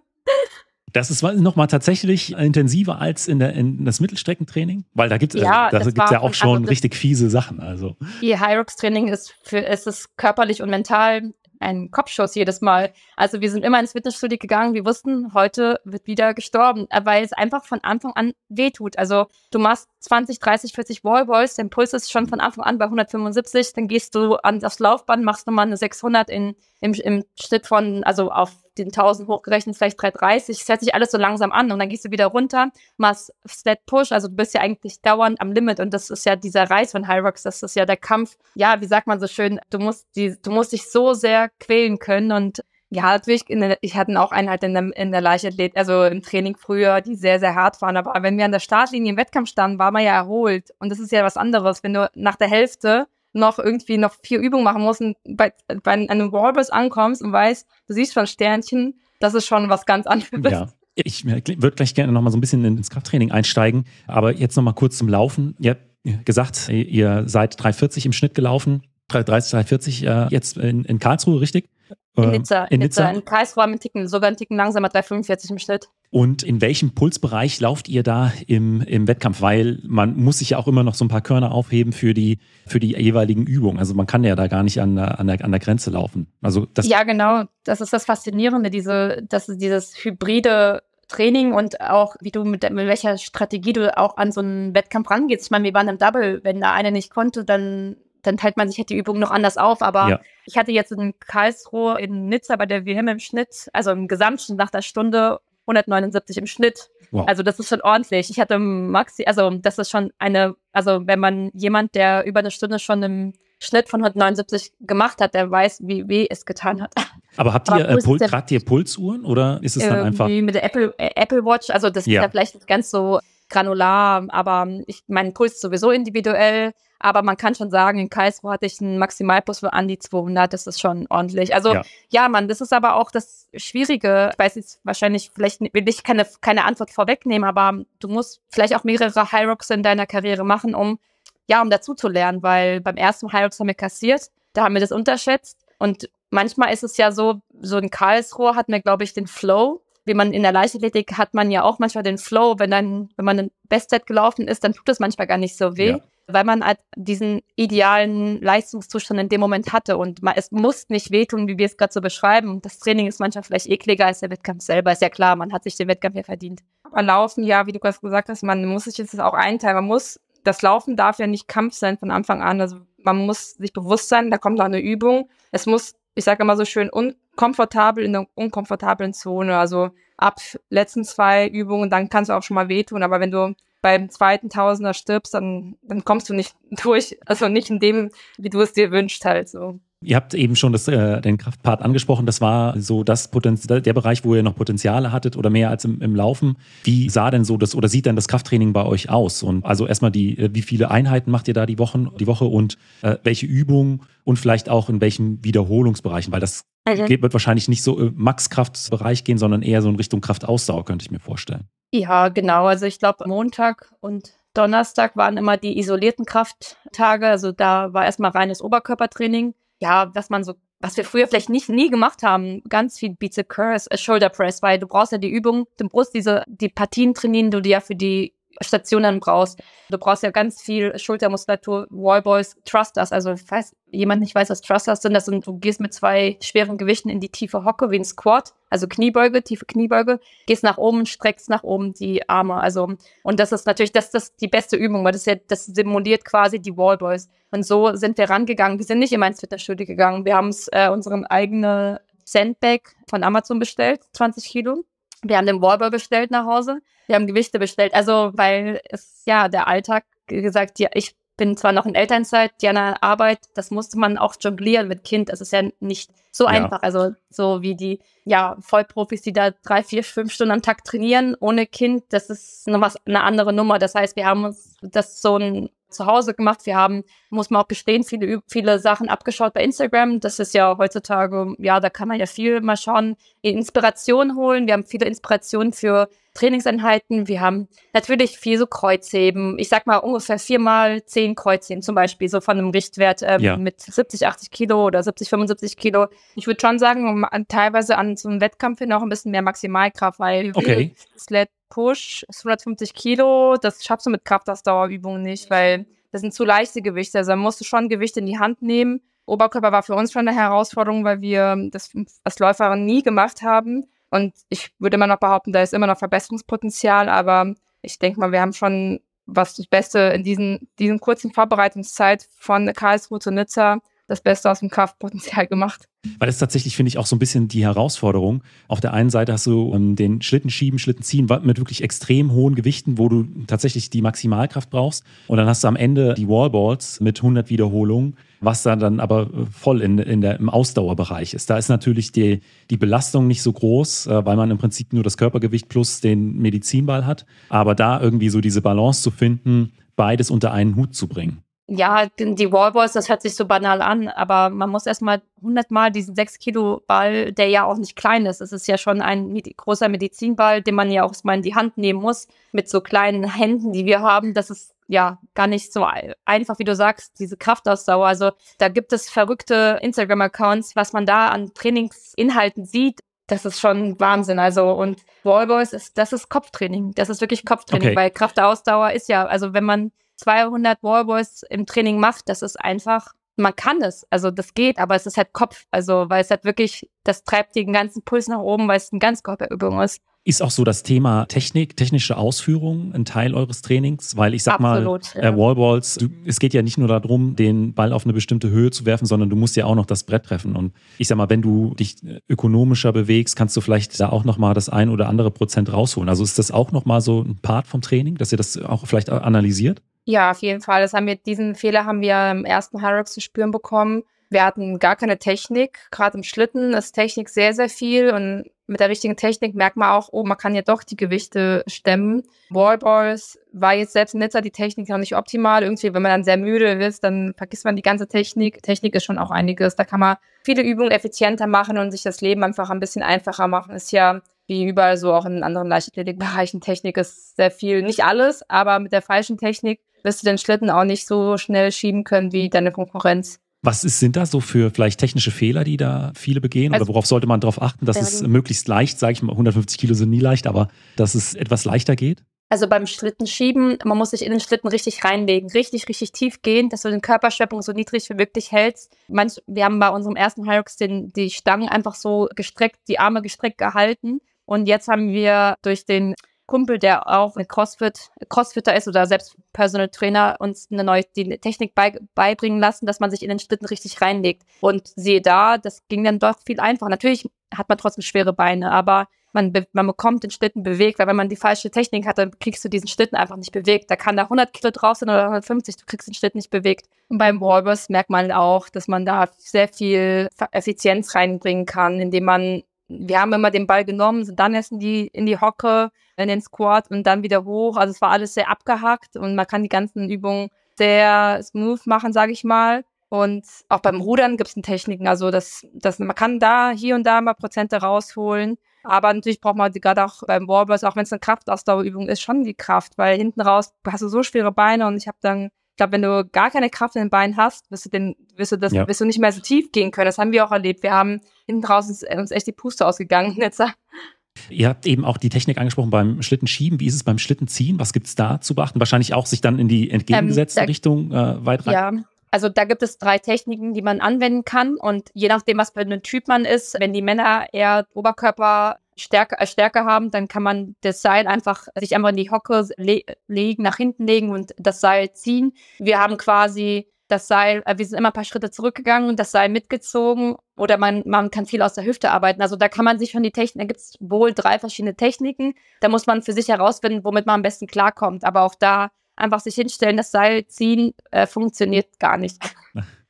Speaker 2: Das ist nochmal tatsächlich intensiver als in, der, in das Mittelstreckentraining, weil da gibt es äh, ja, also, gibt's ja auch schon also richtig fiese Sachen. Also.
Speaker 1: Ihr Hyrox-Training ist, ist körperlich und mental ein Kopfschuss jedes Mal. Also wir sind immer ins Fitnessstudio gegangen, wir wussten, heute wird wieder gestorben, weil es einfach von Anfang an wehtut. Also du machst 20, 30, 40 Wallballs, der Impuls ist schon von Anfang an bei 175, dann gehst du an das Laufband, machst nochmal eine 600 in, im, im Schnitt von, also auf den 1000 hochgerechnet vielleicht 330. Es hört sich alles so langsam an und dann gehst du wieder runter, machst Flat Push, also du bist ja eigentlich dauernd am Limit und das ist ja dieser Reiz von Hyrox, das ist ja der Kampf. Ja, wie sagt man so schön, du musst die, du musst dich so sehr quälen können und ja, natürlich, der, ich hatte auch einen halt in der, in der Leichtathlet, also im Training früher, die sehr, sehr hart waren. Aber wenn wir an der Startlinie im Wettkampf standen, war man ja erholt. Und das ist ja was anderes, wenn du nach der Hälfte noch irgendwie noch vier Übungen machen musst und bei, bei einem Wallbus ankommst und weißt, du siehst schon Sternchen, das ist schon was ganz anderes. Ja.
Speaker 2: Ich äh, würde gleich gerne nochmal so ein bisschen ins Krafttraining einsteigen, aber jetzt nochmal kurz zum Laufen. Ihr habt gesagt, ihr seid 340 im Schnitt gelaufen. 30, 340 äh, jetzt in, in Karlsruhe, richtig? In ähm, Nizza. In, Nizza. in
Speaker 1: Karlsruhe einen Ticken, sogar einen Ticken langsamer, 345 im Schnitt.
Speaker 2: Und in welchem Pulsbereich lauft ihr da im, im Wettkampf? Weil man muss sich ja auch immer noch so ein paar Körner aufheben für die, für die jeweiligen Übungen. Also man kann ja da gar nicht an, an, der, an der Grenze laufen. Also das ja,
Speaker 1: genau. Das ist das Faszinierende, diese, dass dieses hybride Training und auch, wie du mit, mit welcher Strategie du auch an so einen Wettkampf rangehst. Ich meine, wir waren im Double. Wenn da einer nicht konnte, dann dann teilt man sich halt die Übung noch anders auf. Aber ja. ich hatte jetzt in Karlsruhe, in Nizza bei der WM im Schnitt, also im Gesamtschnitt nach der Stunde 179 im Schnitt. Wow. Also das ist schon ordentlich. Ich hatte Maxi, also das ist schon eine, also wenn man jemand, der über eine Stunde schon im Schnitt von 179 gemacht hat, der weiß, wie weh es getan hat.
Speaker 2: Aber habt ihr äh, Pul gerade ihr Pulsuhren oder ist es dann ähm, einfach? Mit
Speaker 1: der Apple, äh, Apple Watch, also das ja. ist ja vielleicht nicht ganz so granular, aber ich, mein Puls ist sowieso individuell. Aber man kann schon sagen, in Karlsruhe hatte ich einen Maximalpuls von an die 200. Das ist schon ordentlich. Also ja. ja, man, das ist aber auch das Schwierige. Ich weiß jetzt wahrscheinlich, vielleicht will ich keine, keine Antwort vorwegnehmen, aber du musst vielleicht auch mehrere High in deiner Karriere machen, um ja, um dazu zu lernen, weil beim ersten High haben wir kassiert, da haben wir das unterschätzt und manchmal ist es ja so, so in Karlsruhe hat man, glaube ich, den Flow. Wie man in der Leichtathletik hat man ja auch manchmal den Flow, wenn dann, wenn man ein Bestzeit gelaufen ist, dann tut das manchmal gar nicht so weh. Ja weil man halt diesen idealen Leistungszustand in dem Moment hatte und man, es muss nicht wehtun, wie wir es gerade so beschreiben. Das Training ist manchmal vielleicht ekliger als der Wettkampf selber. Ist ja klar, man hat sich den Wettkampf ja verdient. Aber Laufen, ja, wie du gerade gesagt hast, man muss sich jetzt auch einteilen. Man muss, das Laufen darf ja nicht Kampf sein von Anfang an. Also man muss sich bewusst sein, da kommt auch eine Übung. Es muss, ich sage immer so schön, unkomfortabel in einer unkomfortablen Zone. Also ab letzten zwei Übungen, dann kannst du auch schon mal wehtun. Aber wenn du beim zweiten Tausender stirbst, dann, dann kommst du nicht durch. Also nicht in dem, wie du es dir wünschst halt so.
Speaker 2: Ihr habt eben schon das, äh, den Kraftpart angesprochen. Das war so das Potenzial, der Bereich, wo ihr noch Potenziale hattet oder mehr als im, im, Laufen. Wie sah denn so das oder sieht denn das Krafttraining bei euch aus? Und also erstmal die, äh, wie viele Einheiten macht ihr da die Wochen, die Woche und äh, welche Übungen und vielleicht auch in welchen Wiederholungsbereichen? Weil das also, Geht, wird wahrscheinlich nicht so im äh, Max-Kraft-Bereich gehen, sondern eher so in Richtung Kraftausdauer, könnte ich mir vorstellen.
Speaker 1: Ja, genau. Also ich glaube, Montag und Donnerstag waren immer die isolierten Krafttage. Also da war erstmal reines Oberkörpertraining. Ja, was man so, was wir früher vielleicht nicht nie gemacht haben, ganz viel Bizeps Curls, äh, Shoulder Press, weil du brauchst ja die Übung, du brauchst diese, die Partien trainieren, du dir ja für die Stationen brauchst. Du brauchst ja ganz viel Schultermuskulatur, Wallboys, Thrusters. Also falls jemand nicht weiß, was Thrusters sind, das sind, du gehst mit zwei schweren Gewichten in die tiefe Hocke wie ein Squat, also Kniebeuge, tiefe Kniebeuge, gehst nach oben, streckst nach oben die Arme. Also und das ist natürlich, das, das ist die beste Übung, weil das ja, das simuliert quasi die Wallboys. Und so sind wir rangegangen. Wir sind nicht immer ins Fitnessstudio gegangen. Wir haben es äh, unseren eigenen Sandbag von Amazon bestellt, 20 Kilo wir haben den Wallball bestellt nach Hause. Wir haben Gewichte bestellt. Also, weil es, ja, der Alltag, wie gesagt, ja, ich bin zwar noch in Elternzeit, Diana Arbeit, das musste man auch jonglieren mit Kind. Das ist ja nicht so ja. einfach. Also so wie die ja Vollprofis, die da drei, vier, fünf Stunden am Tag trainieren ohne Kind, das ist noch was eine andere Nummer. Das heißt, wir haben uns das so ein zu Hause gemacht. Wir haben, muss man auch gestehen, viele, viele Sachen abgeschaut bei Instagram. Das ist ja heutzutage, ja, da kann man ja viel mal schauen, Inspiration holen. Wir haben viele Inspirationen für Trainingseinheiten. Wir haben natürlich viel so Kreuzheben. Ich sag mal ungefähr viermal zehn Kreuzheben zum Beispiel, so von einem Richtwert ähm, ja. mit 70, 80 Kilo oder 70, 75 Kilo. Ich würde schon sagen, teilweise an so einem Wettkampf hin auch ein bisschen mehr Maximalkraft, weil okay. Sled Push ist 150 Kilo. Das schaffst du mit Kraftausdauerübungen nicht, weil das sind zu leichte Gewichte. Also musst du schon Gewicht in die Hand nehmen. Oberkörper war für uns schon eine Herausforderung, weil wir das als Läuferin nie gemacht haben. Und ich würde immer noch behaupten, da ist immer noch Verbesserungspotenzial, aber ich denke mal, wir haben schon was das Beste in diesen, diesen kurzen Vorbereitungszeit von Karlsruhe zu Nizza das Beste aus dem Kraftpotenzial
Speaker 2: gemacht. Weil das ist tatsächlich, finde ich, auch so ein bisschen die Herausforderung. Auf der einen Seite hast du ähm, den Schlittenschieben, Schlittenziehen mit wirklich extrem hohen Gewichten, wo du tatsächlich die Maximalkraft brauchst. Und dann hast du am Ende die Wallballs mit 100 Wiederholungen, was dann, dann aber äh, voll in, in der, im Ausdauerbereich ist. Da ist natürlich die, die Belastung nicht so groß, äh, weil man im Prinzip nur das Körpergewicht plus den Medizinball hat. Aber da irgendwie so diese Balance zu finden, beides unter einen Hut zu bringen
Speaker 1: ja, die Wallballs, das hört sich so banal an, aber man muss erstmal hundertmal diesen 6-Kilo-Ball, der ja auch nicht klein ist, es ist ja schon ein Medi großer Medizinball, den man ja auch mal in die Hand nehmen muss, mit so kleinen Händen, die wir haben, das ist ja gar nicht so einfach, wie du sagst, diese Kraftausdauer. Also da gibt es verrückte Instagram-Accounts, was man da an Trainingsinhalten sieht. Das ist schon Wahnsinn. Also, und Wallboys ist, das ist Kopftraining. Das ist wirklich Kopftraining, okay. weil Kraftausdauer ist ja, also wenn man 200 Wallboys im Training macht, das ist einfach, man kann es. Also das geht, aber es ist halt Kopf. Also weil es halt wirklich, das treibt den ganzen Puls nach oben, weil es eine Ganzkörperübung ist.
Speaker 2: Ist auch so das Thema Technik, technische Ausführung ein Teil eures Trainings? Weil ich sag Absolut, mal, äh, Wallballs, du, es geht ja nicht nur darum, den Ball auf eine bestimmte Höhe zu werfen, sondern du musst ja auch noch das Brett treffen. Und ich sag mal, wenn du dich äh, ökonomischer bewegst, kannst du vielleicht da auch nochmal das ein oder andere Prozent rausholen. Also ist das auch nochmal so ein Part vom Training, dass ihr das auch vielleicht analysiert?
Speaker 1: Ja, auf jeden Fall. Das haben wir, diesen Fehler haben wir im ersten Hyrox zu spüren bekommen. Wir hatten gar keine Technik. Gerade im Schlitten ist Technik sehr, sehr viel. Und mit der richtigen Technik merkt man auch, oh, man kann ja doch die Gewichte stemmen. Wallballs war jetzt selbst in Nizza die Technik noch nicht optimal. Irgendwie, wenn man dann sehr müde ist, dann vergisst man die ganze Technik. Technik ist schon auch einiges. Da kann man viele Übungen effizienter machen und sich das Leben einfach ein bisschen einfacher machen. Ist ja wie überall so auch in anderen Leichtathletikbereichen. Technik ist sehr viel, nicht alles, aber mit der falschen Technik wirst du den Schlitten auch nicht so schnell schieben können wie deine Konkurrenz.
Speaker 2: Was ist, sind da so für vielleicht technische Fehler, die da viele begehen? Also, oder worauf sollte man darauf achten, dass es möglichst leicht, sage ich mal, 150 Kilo sind nie leicht, aber dass es etwas leichter geht?
Speaker 1: Also beim Schlittenschieben, man muss sich in den Schlitten richtig reinlegen, richtig, richtig tief gehen, dass du den Körperschwerpunkt so niedrig wie möglich hältst. Manch, wir haben bei unserem ersten Hyrux den, die Stangen einfach so gestreckt, die Arme gestreckt gehalten. Und jetzt haben wir durch den Kumpel, der auch ein CrossFit, Crossfitter ist oder selbst Personal Trainer, uns eine neue die Technik bei, beibringen lassen, dass man sich in den Schlitten richtig reinlegt. Und siehe da, das ging dann doch viel einfacher. Natürlich hat man trotzdem schwere Beine, aber man, man bekommt den Schlitten bewegt, weil wenn man die falsche Technik hat, dann kriegst du diesen Schlitten einfach nicht bewegt. Da kann da 100 Kilo drauf sein oder 150, du kriegst den Schlitten nicht bewegt. Und beim Wallburst merkt man auch, dass man da sehr viel Effizienz reinbringen kann, indem man wir haben immer den Ball genommen, sind dann erst in die, in die Hocke, in den Squat und dann wieder hoch. Also es war alles sehr abgehackt und man kann die ganzen Übungen sehr smooth machen, sage ich mal. Und auch beim Rudern gibt es Techniken. Also das, das, man kann da hier und da mal Prozente rausholen. Aber natürlich braucht man gerade auch beim Warburst, auch wenn es eine Kraftausdauerübung ist, schon die Kraft, weil hinten raus hast du so schwere Beine und ich habe dann ich glaube, wenn du gar keine Kraft in den Beinen hast, wirst du, den, wirst, du das, ja. wirst du nicht mehr so tief gehen können. Das haben wir auch erlebt. Wir haben hinten draußen äh, uns echt die Puste ausgegangen. Jetzt.
Speaker 2: Ihr habt eben auch die Technik angesprochen beim Schlittenschieben. Wie ist es beim Schlittenziehen? Was gibt es da zu beachten? Wahrscheinlich auch sich dann in die entgegengesetzte ähm, da, Richtung äh, weit rein. Ja,
Speaker 1: also da gibt es drei Techniken, die man anwenden kann. Und je nachdem, was für ein Typ man ist, wenn die Männer eher Oberkörper Stärke, äh, Stärke haben, dann kann man das Seil einfach sich einfach in die Hocke le legen, nach hinten legen und das Seil ziehen. Wir haben quasi das Seil, äh, wir sind immer ein paar Schritte zurückgegangen und das Seil mitgezogen oder man, man kann viel aus der Hüfte arbeiten. Also da kann man sich schon die Technik, da gibt es wohl drei verschiedene Techniken. Da muss man für sich herausfinden, womit man am besten klarkommt. Aber auch da einfach sich hinstellen, das Seil ziehen, äh, funktioniert gar nicht.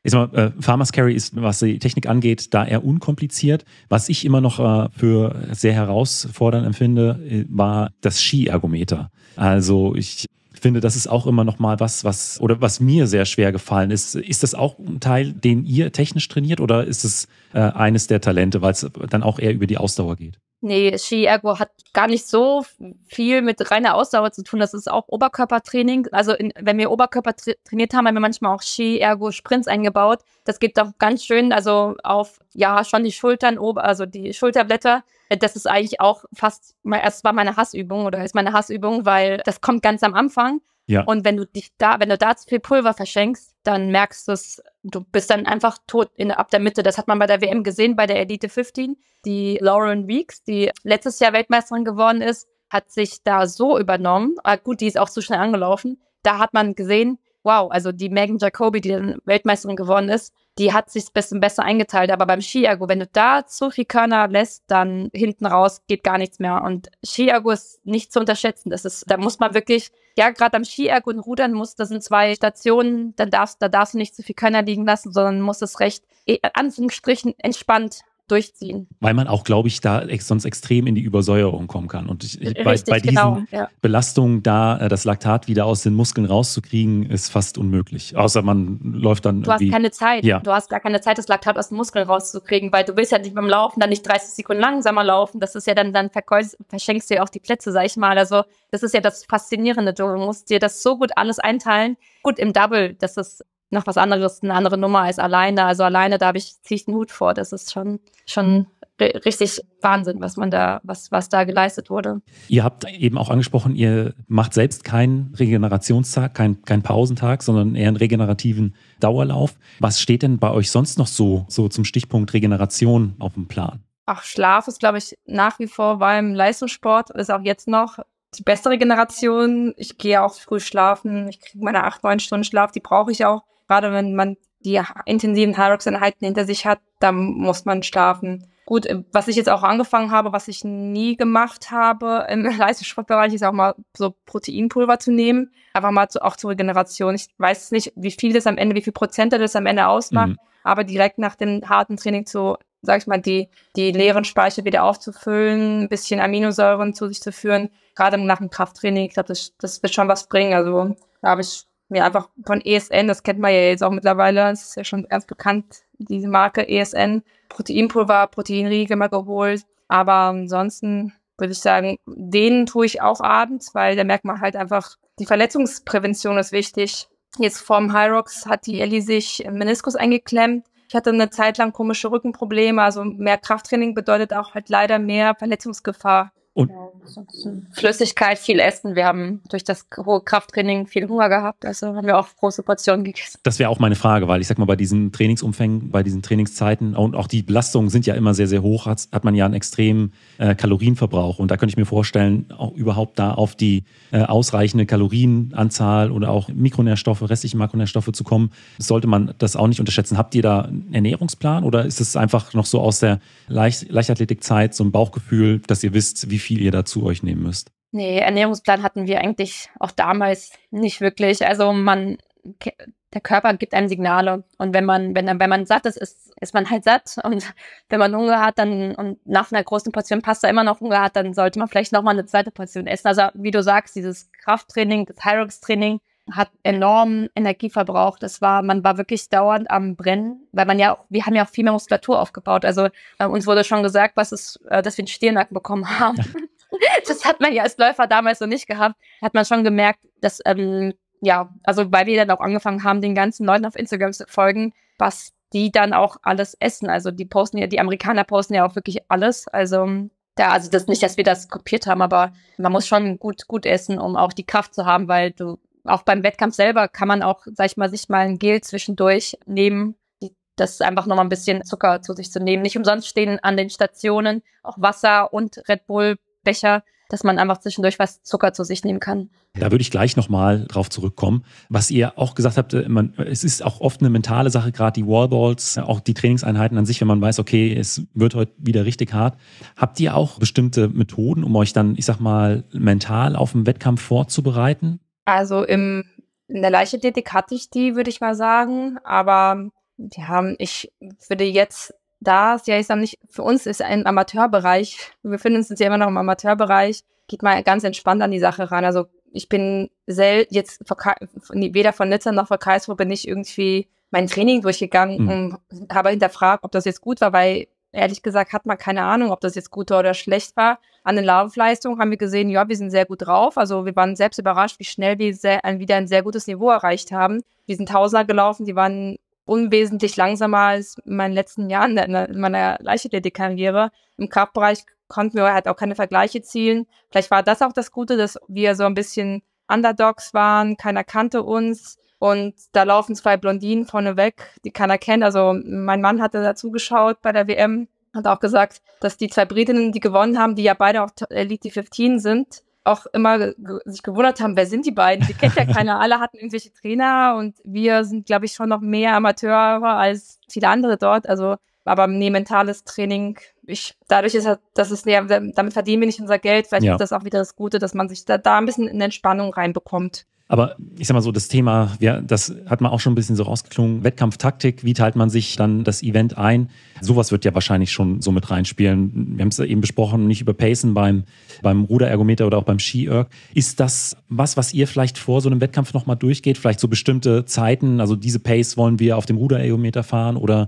Speaker 2: ich sag mal, äh, Farmers Carry ist, was die Technik angeht, da eher unkompliziert. Was ich immer noch äh, für sehr herausfordernd empfinde, äh, war das ski Skiergometer. Also ich finde, das ist auch immer noch mal was, was oder was mir sehr schwer gefallen ist. Ist das auch ein Teil, den ihr technisch trainiert oder ist es äh, eines der Talente, weil es dann auch eher über die Ausdauer geht?
Speaker 1: Nee, Ski-Ergo hat gar nicht so viel mit reiner Ausdauer zu tun. Das ist auch Oberkörpertraining. Also in, wenn wir Oberkörper tra trainiert haben, haben wir manchmal auch Ski-Ergo-Sprints eingebaut. Das geht doch ganz schön, also auf, ja, schon die Schultern, also die Schulterblätter. Das ist eigentlich auch fast, es war meine Hassübung oder ist meine Hassübung, weil das kommt ganz am Anfang. Ja. Und wenn du dich da, wenn du da zu viel Pulver verschenkst, dann merkst du es, du bist dann einfach tot in, ab der Mitte. Das hat man bei der WM gesehen, bei der Elite 15. Die Lauren Weeks, die letztes Jahr Weltmeisterin geworden ist, hat sich da so übernommen. Ah, gut, die ist auch zu schnell angelaufen. Da hat man gesehen, wow, also die Megan Jacoby, die dann Weltmeisterin geworden ist, die hat sich ein bisschen besser eingeteilt. Aber beim Ski-Ergo, wenn du da zu viel Körner lässt, dann hinten raus geht gar nichts mehr. Und Ski-Ergo ist nicht zu unterschätzen. Das ist, da muss man wirklich, ja, gerade am Ski-Ergo und Rudern muss, das sind zwei Stationen, dann darfst, da darfst du nicht zu viel Körner liegen lassen, sondern muss es recht, eh, Anführungsstrichen, entspannt durchziehen.
Speaker 2: Weil man auch, glaube ich, da sonst extrem in die Übersäuerung kommen kann. Und ich, Richtig, bei, bei, diesen genau, ja. Belastungen da äh, das Laktat wieder aus den Muskeln rauszukriegen, ist fast unmöglich. Außer man läuft dann. Du hast keine Zeit. Ja. Du
Speaker 1: hast gar keine Zeit, das Laktat aus den Muskeln rauszukriegen, weil du willst ja nicht beim Laufen dann nicht 30 Sekunden langsamer laufen. Das ist ja dann, dann verschenkst du ja auch die Plätze, sag ich mal. Also das ist ja das Faszinierende. Du musst dir das so gut alles einteilen. Gut, im Double, das ist noch was anderes, eine andere Nummer als alleine. Also alleine, da habe ich, ziehe ich den Hut vor. Das ist schon, schon richtig Wahnsinn, was man da, was, was da geleistet wurde.
Speaker 2: Ihr habt eben auch angesprochen, ihr macht selbst keinen Regenerationstag, keinen kein Pausentag, sondern eher einen regenerativen Dauerlauf. Was steht denn bei euch sonst noch so, so zum Stichpunkt Regeneration auf dem Plan?
Speaker 1: Ach, Schlaf ist, glaube ich, nach wie vor beim Leistungssport, ist auch jetzt noch die bessere Generation. Ich gehe auch früh schlafen. Ich kriege meine acht, neun Stunden Schlaf, die brauche ich auch. Gerade wenn man die intensiven high einheiten hinter sich hat, dann muss man schlafen. Gut, äh, was ich jetzt auch angefangen habe, was ich nie gemacht habe im Leistungssportbereich, ist auch mal so Proteinpulver zu nehmen. Einfach mal zu, auch zur Regeneration. Ich weiß nicht, wie viel das am Ende, wie viel Prozent das am Ende ausmacht, mhm. aber direkt nach dem harten Training zu, sag ich mal, die, die leeren Speicher wieder aufzufüllen, ein bisschen Aminosäuren zu sich zu führen, gerade nach dem Krafttraining, ich glaube, das, das wird schon was bringen. Also da habe ich mir einfach von ESN, das kennt man ja jetzt auch mittlerweile, das ist ja schon ganz bekannt, diese Marke ESN, Proteinpulver, Proteinriegel mal geholt. Aber ansonsten würde ich sagen, denen tue ich auch abends, weil da merkt man halt einfach, die Verletzungsprävention ist wichtig. Jetzt vorm Hyrox hat die Ellie sich Meniskus eingeklemmt. Ich hatte eine Zeit lang komische Rückenprobleme, also mehr Krafttraining bedeutet auch halt leider mehr Verletzungsgefahr. Und genau. Flüssigkeit, viel Essen. Wir haben durch das hohe Krafttraining viel Hunger gehabt, also haben wir auch große Portionen gegessen.
Speaker 2: Das wäre auch meine Frage, weil ich sag mal, bei diesen Trainingsumfängen, bei diesen Trainingszeiten und auch die Belastungen sind ja immer sehr, sehr hoch, hat, hat man ja einen extremen äh, Kalorienverbrauch. Und da könnte ich mir vorstellen, auch überhaupt da auf die äh, ausreichende Kalorienanzahl oder auch Mikronährstoffe, restliche Makronährstoffe zu kommen, sollte man das auch nicht unterschätzen. Habt ihr da einen Ernährungsplan oder ist es einfach noch so aus der Leicht Leichtathletikzeit so ein Bauchgefühl, dass ihr wisst, wie viel ihr dazu zu euch nehmen müsst?
Speaker 1: Nee, Ernährungsplan hatten wir eigentlich auch damals nicht wirklich. Also man, der Körper gibt einem Signale. Und wenn man, wenn, wenn man satt ist, ist, ist man halt satt. Und wenn man Hunger hat, dann, und nach einer großen Portion Pasta immer noch Hunger hat, dann sollte man vielleicht nochmal eine zweite Portion essen. Also, wie du sagst, dieses Krafttraining, das Hyrux-Training hat enormen Energieverbrauch. Das war, man war wirklich dauernd am Brennen, weil man ja auch, wir haben ja auch viel mehr Muskulatur aufgebaut. Also, äh, uns wurde schon gesagt, was ist, äh, dass wir einen Stirnacken bekommen haben. das hat man ja als Läufer damals noch nicht gehabt. Hat man schon gemerkt, dass, ähm, ja, also weil wir dann auch angefangen haben, den ganzen Leuten auf Instagram zu folgen, was die dann auch alles essen. Also die posten ja, die Amerikaner posten ja auch wirklich alles. Also da, also das nicht, dass wir das kopiert haben, aber man muss schon gut, gut essen, um auch die Kraft zu haben, weil du auch beim Wettkampf selber kann man auch, sag ich mal, sich mal ein Gel zwischendurch nehmen. Das ist einfach nochmal ein bisschen Zucker zu sich zu nehmen. Nicht umsonst stehen an den Stationen auch Wasser und Red Bull Becher, dass man einfach zwischendurch was Zucker zu sich nehmen kann.
Speaker 2: Da würde ich gleich nochmal drauf zurückkommen. Was ihr auch gesagt habt, äh, man, es ist auch oft eine mentale Sache, gerade die Wallballs, äh, auch die Trainingseinheiten an sich, wenn man weiß, okay, es wird heute wieder richtig hart. Habt ihr auch bestimmte Methoden, um euch dann, ich sag mal, mental auf einen Wettkampf vorzubereiten?
Speaker 1: Also im, in der Leichtathletik hatte ich die, würde ich mal sagen, aber ja, ich würde jetzt da es ja, ich sag nicht, für uns ist ein Amateurbereich, wir befinden uns ja immer noch im Amateurbereich, geht mal ganz entspannt an die Sache ran. Also ich bin sel jetzt weder von Nizza noch von Karlsruhe bin ich irgendwie mein Training durchgegangen mhm. und habe hinterfragt, ob das jetzt gut war, weil ehrlich gesagt hat man keine Ahnung, ob das jetzt gut war oder schlecht war. An den Laufleistungen haben wir gesehen, ja, wir sind sehr gut drauf. Also wir waren selbst überrascht, wie schnell wir sehr, wieder ein sehr gutes Niveau erreicht haben. Wir sind Tausender gelaufen, die waren unwesentlich langsamer als in meinen letzten Jahren in meiner Leichtathletik-Karriere. Im Kraftbereich konnten wir halt auch keine Vergleiche zielen. Vielleicht war das auch das Gute, dass wir so ein bisschen Underdogs waren, keiner kannte uns. Und da laufen zwei Blondinen vorne weg, die keiner kennt. Also mein Mann hatte da zugeschaut bei der WM, hat auch gesagt, dass die zwei Britinnen, die gewonnen haben, die ja beide auch äh, Elite 15 sind, auch immer sich gewundert haben, wer sind die beiden? Die kennt ja keiner. Alle hatten irgendwelche Trainer und wir sind, glaube ich, schon noch mehr Amateure als viele andere dort. Also, aber nee, mentales Training, ich, dadurch ist halt, das ist, nee, damit verdienen wir nicht unser Geld. Vielleicht ja. ist das auch wieder das Gute, dass man sich da, da ein bisschen in Entspannung reinbekommt.
Speaker 2: Aber ich sag mal so, das Thema, ja, das hat man auch schon ein bisschen so rausgeklungen, Wettkampftaktik, wie teilt man sich dann das Event ein? Sowas wird ja wahrscheinlich schon so mit reinspielen. Wir haben es eben besprochen, nicht über Pacen beim, beim Ruderergometer oder auch beim ski -Erg. Ist das was, was ihr vielleicht vor so einem Wettkampf nochmal durchgeht? Vielleicht so bestimmte Zeiten, also diese Pace wollen wir auf dem Ruderergometer fahren oder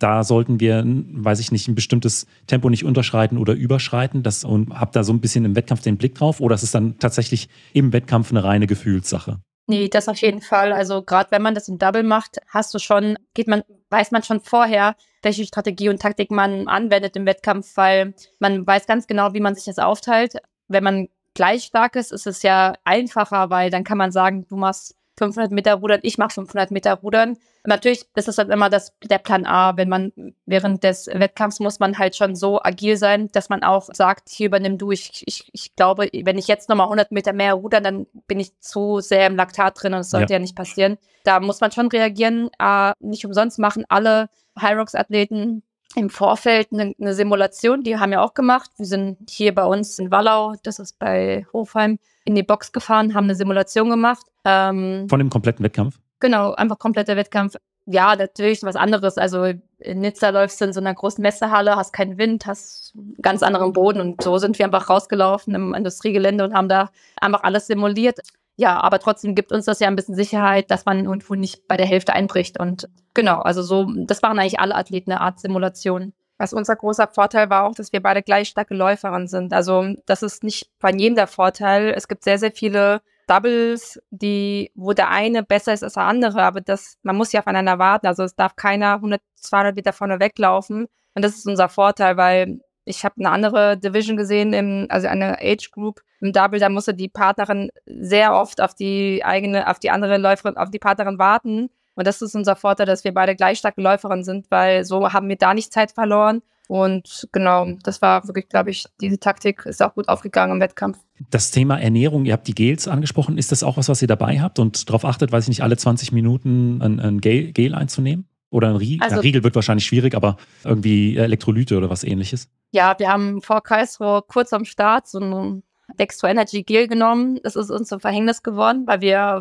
Speaker 2: da sollten wir, weiß ich nicht, ein bestimmtes Tempo nicht unterschreiten oder überschreiten das, und habt da so ein bisschen im Wettkampf den Blick drauf? Oder ist es dann tatsächlich im Wettkampf eine reine Gefühls? Ansichtssache.
Speaker 1: Nee, das auf jeden Fall. Also gerade wenn man das im Double macht, hast du schon, geht man, weiß man schon vorher, welche Strategie und Taktik man anwendet im Wettkampf, weil man weiß ganz genau, wie man sich das aufteilt. Wenn man gleich stark ist, ist es ja einfacher, weil dann kann man sagen, du machst 500 Meter rudern, ich mache 500 Meter rudern. Natürlich ist das dann immer das, der Plan A. Wenn man während des Wettkampfs muss man halt schon so agil sein, dass man auch sagt, hier übernimm du, ich, ich, ich glaube, wenn ich jetzt nochmal 100 Meter mehr rudern, dann bin ich zu sehr im Laktat drin und das sollte ja, ja nicht passieren. Da muss man schon reagieren. A, äh, nicht umsonst machen alle High Rocks Athleten im Vorfeld eine, eine Simulation, die haben wir auch gemacht. Wir sind hier bei uns in Wallau, das ist bei Hofheim, in die Box gefahren, haben eine Simulation gemacht. Ähm,
Speaker 2: Von dem kompletten Wettkampf?
Speaker 1: Genau, einfach kompletter Wettkampf. Ja, natürlich was anderes. Also in Nizza läufst du in so einer großen Messehalle, hast keinen Wind, hast ganz anderen Boden und so sind wir einfach rausgelaufen im Industriegelände und haben da einfach alles simuliert ja, aber trotzdem gibt uns das ja ein bisschen Sicherheit, dass man irgendwo nicht bei der Hälfte einbricht. Und genau, also so, das waren eigentlich alle Athleten eine Art Simulation. Was unser großer Vorteil war auch, dass wir beide gleich starke Läuferinnen sind. Also das ist nicht von jedem der Vorteil. Es gibt sehr, sehr viele Doubles, die, wo der eine besser ist als der andere, aber das, man muss ja aufeinander warten. Also es darf keiner 100, 200 Meter vorne weglaufen. Und das ist unser Vorteil, weil ich habe eine andere Division gesehen, im, also eine Age Group im Double, da musste die Partnerin sehr oft auf die eigene, auf die andere Läuferin, auf die Partnerin warten. Und das ist unser Vorteil, dass wir beide gleich starke Läuferin sind, weil so haben wir da nicht Zeit verloren. Und genau, das war wirklich, glaube ich, diese Taktik ist auch gut aufgegangen im Wettkampf.
Speaker 2: Das Thema Ernährung, ihr habt die Gels angesprochen. Ist das auch was, was ihr dabei habt und darauf achtet, weiß ich nicht, alle 20 Minuten ein, ein Gel, Gel einzunehmen? Oder ein Riegel? Also, Riegel wird wahrscheinlich schwierig, aber irgendwie Elektrolyte oder was ähnliches.
Speaker 1: Ja, wir haben vor Karlsruhe kurz am Start so ein Dextro Energy Gel genommen. Das ist uns zum Verhängnis geworden, weil wir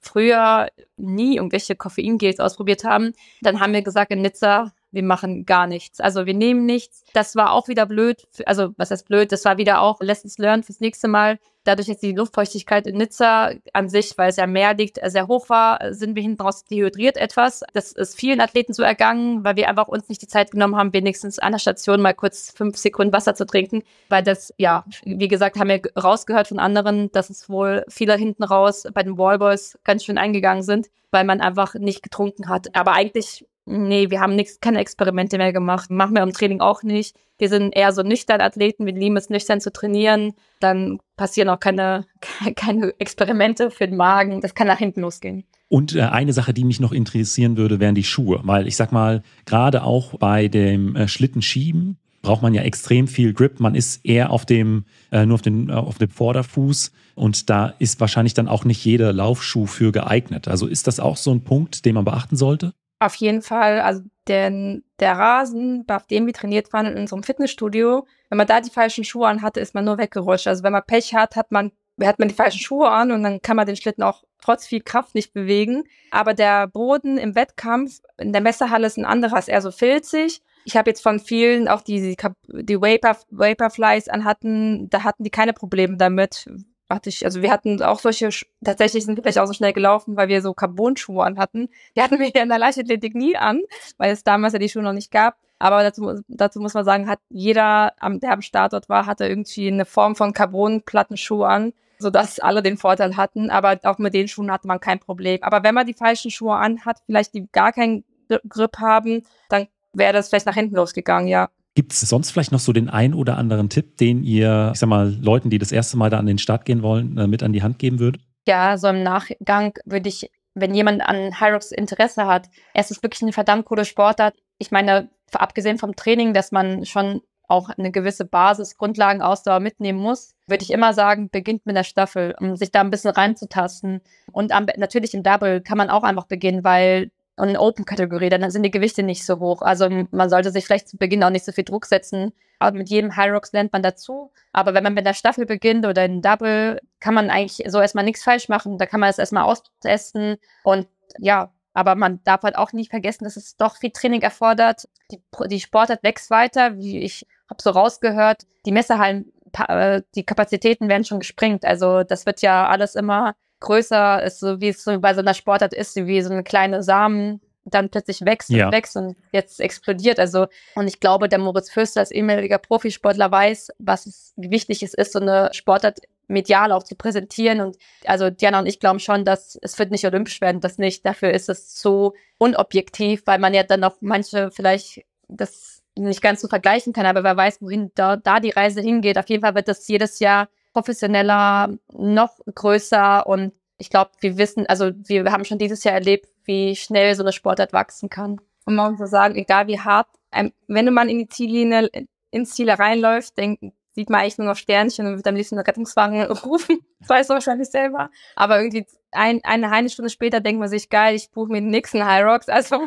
Speaker 1: früher nie irgendwelche Koffeingels ausprobiert haben. Dann haben wir gesagt in Nizza, wir machen gar nichts. Also wir nehmen nichts. Das war auch wieder blöd. Also was heißt blöd? Das war wieder auch Lessons learned fürs nächste Mal. Dadurch, dass die Luftfeuchtigkeit in Nizza an sich, weil es ja mehr liegt, äh, sehr hoch war, äh, sind wir hinten raus dehydriert etwas. Das ist vielen Athleten so ergangen, weil wir einfach uns nicht die Zeit genommen haben, wenigstens an der Station mal kurz fünf Sekunden Wasser zu trinken. Weil das, ja, wie gesagt, haben wir rausgehört von anderen, dass es wohl viele hinten raus bei den Wallboys ganz schön eingegangen sind, weil man einfach nicht getrunken hat. Aber eigentlich nee, wir haben nix, keine Experimente mehr gemacht, machen wir im Training auch nicht. Wir sind eher so nüchtern Athleten, wir lieben es nüchtern zu trainieren. Dann passieren auch keine, keine Experimente für den Magen, das kann nach hinten losgehen.
Speaker 2: Und äh, eine Sache, die mich noch interessieren würde, wären die Schuhe, weil ich sag mal, gerade auch bei dem äh, Schlittenschieben braucht man ja extrem viel Grip. Man ist eher auf dem, äh, nur auf, den, auf dem Vorderfuß und da ist wahrscheinlich dann auch nicht jeder Laufschuh für geeignet. Also ist das auch so ein Punkt, den man beachten sollte?
Speaker 1: Auf jeden Fall, also denn der Rasen, auf dem wir trainiert waren in unserem Fitnessstudio, wenn man da die falschen Schuhe an hatte, ist man nur weggerutscht. Also wenn man Pech hat, hat man hat man die falschen Schuhe an und dann kann man den Schlitten auch trotz viel Kraft nicht bewegen. Aber der Boden im Wettkampf in der Messerhalle ist ein anderer, ist eher so filzig. Ich habe jetzt von vielen, auch die die, die Vapor, Vaporflies anhatten, da hatten die keine Probleme damit, hatte ich, also wir hatten auch solche, tatsächlich sind wir vielleicht auch so schnell gelaufen, weil wir so Carbon-Schuhe an hatten. Die hatten wir hier in der Leichtathletik nie an, weil es damals ja die Schuhe noch nicht gab. Aber dazu, dazu muss man sagen, hat jeder, der am Start dort war, hatte irgendwie eine Form von Carbon-Plattenschuh an, sodass alle den Vorteil hatten. Aber auch mit den Schuhen hatte man kein Problem. Aber wenn man die falschen Schuhe anhat, vielleicht die gar keinen Grip haben, dann wäre das vielleicht nach hinten losgegangen,
Speaker 2: ja. Gibt es sonst vielleicht noch so den ein oder anderen Tipp, den ihr, ich sag mal, Leuten, die das erste Mal da an den Start gehen wollen, äh, mit an die Hand geben würdet?
Speaker 1: Ja, so im Nachgang würde ich, wenn jemand an Hyrux Interesse hat, es ist wirklich ein verdammt coole Sportart. Ich meine, abgesehen vom Training, dass man schon auch eine gewisse Basis, Grundlagenausdauer mitnehmen muss, würde ich immer sagen, beginnt mit der Staffel, um sich da ein bisschen reinzutasten. Und am, natürlich im Double kann man auch einfach beginnen, weil und in Open-Kategorie, dann sind die Gewichte nicht so hoch. Also man sollte sich vielleicht zu Beginn auch nicht so viel Druck setzen. Aber mit jedem Hyrox lernt man dazu. Aber wenn man mit einer Staffel beginnt oder in Double, kann man eigentlich so erstmal nichts falsch machen. Da kann man es erstmal austesten. Und ja, aber man darf halt auch nicht vergessen, dass es doch viel Training erfordert. Die, die Sportart wächst weiter. Wie ich habe so rausgehört, die Messehallen, äh, die Kapazitäten werden schon gesprengt. Also das wird ja alles immer größer ist, so wie es so bei so einer Sportart ist, wie so eine kleine Samen dann plötzlich wächst ja. und wächst und jetzt explodiert. Also, und ich glaube, der Moritz Fürster als ehemaliger Profisportler weiß, was es, wie wichtig es ist, so eine Sportart medial auch zu präsentieren. Und also Diana und ich glauben schon, dass es wird nicht olympisch werden, das nicht. Dafür ist es so unobjektiv, weil man ja dann auch manche vielleicht das nicht ganz so vergleichen kann, aber wer weiß, wohin da, da die Reise hingeht. Auf jeden Fall wird das jedes Jahr professioneller, noch größer und ich glaube, wir wissen, also wir haben schon dieses Jahr erlebt, wie schnell so eine Sportart wachsen kann. Und man muss so sagen, egal wie hart, ähm, wenn man in die Ziellinie, ins Ziel reinläuft, dann sieht man eigentlich nur noch Sternchen und wird am liebsten einen Rettungswagen rufen. Das weiß man wahrscheinlich selber. Aber irgendwie ein, eine halbe Stunde später denkt man sich, geil, ich buche mir den nächsten High Rocks. Also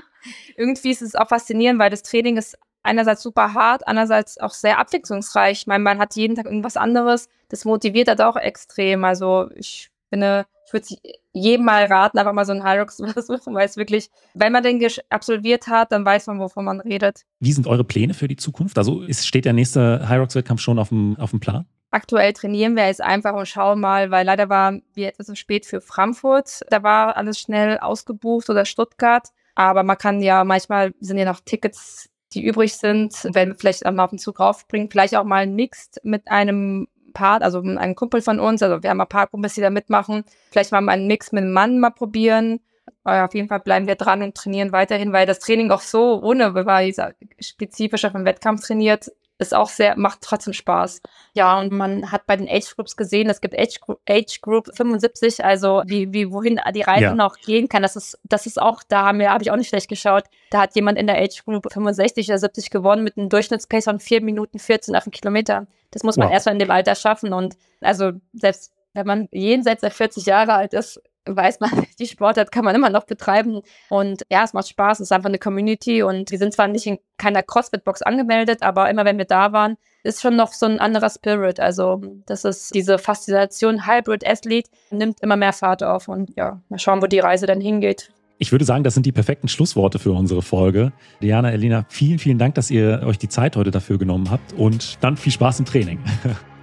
Speaker 1: irgendwie ist es auch faszinierend, weil das Training ist einerseits super hart, andererseits auch sehr abwechslungsreich. Ich meine, man hat jeden Tag irgendwas anderes. Das motiviert halt auch extrem. Also ich finde, ich würde jedem mal raten, einfach mal so einen Hyrux zu versuchen, weil es wirklich, wenn man den absolviert hat, dann weiß man, wovon man redet.
Speaker 2: Wie sind eure Pläne für die Zukunft? Also ist, steht der nächste Hyrux-Wettkampf schon auf dem, auf dem Plan?
Speaker 1: Aktuell trainieren wir jetzt einfach und schauen mal, weil leider waren wir etwas zu spät für Frankfurt. Da war alles schnell ausgebucht oder Stuttgart. Aber man kann ja manchmal sind ja noch Tickets die übrig sind, werden wir vielleicht mal auf den Zug raufbringen, vielleicht auch mal mixt mit einem Part, also mit einem Kumpel von uns, also wir haben ein paar Kumpels, die da mitmachen, vielleicht mal einen Mix mit einem Mann mal probieren. Aber auf jeden Fall bleiben wir dran und trainieren weiterhin, weil das Training auch so ohne, weil spezifischer vom Wettkampf trainiert, ist auch sehr, macht trotzdem Spaß. Ja, und man hat bei den Age Groups gesehen, es gibt Age, Age Group 75, also wie, wie wohin die Reise ja. noch gehen kann. Das ist, das ist auch, da haben wir, habe ich auch nicht schlecht geschaut. Da hat jemand in der Age Group 65 oder 70 gewonnen mit einem Durchschnittspace von 4 Minuten 14 auf den Kilometer. Das muss man wow. erstmal in dem Alter schaffen. Und also selbst wenn man jenseits der 40 Jahre alt ist, weiß man, die Sportart kann man immer noch betreiben. Und ja, es macht Spaß, es ist einfach eine Community und wir sind zwar nicht in keiner CrossFit-Box angemeldet, aber immer wenn wir da waren, ist schon noch so ein anderer Spirit. Also das ist diese Faszination Hybrid Athlete nimmt immer mehr Fahrt auf und ja, mal schauen, wo die Reise dann hingeht.
Speaker 2: Ich würde sagen, das sind die perfekten Schlussworte für unsere Folge. Diana, Elina, vielen, vielen Dank, dass ihr euch die Zeit heute dafür genommen habt und dann viel Spaß im Training.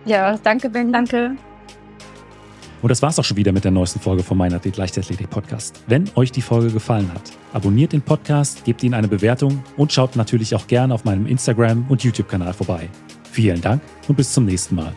Speaker 1: Ja, danke Ben, danke.
Speaker 2: Und das war's auch schon wieder mit der neuesten Folge vom Mein Athlet Leichtathletik Podcast. Wenn euch die Folge gefallen hat, abonniert den Podcast, gebt ihn eine Bewertung und schaut natürlich auch gerne auf meinem Instagram- und YouTube-Kanal vorbei. Vielen Dank und bis zum nächsten Mal.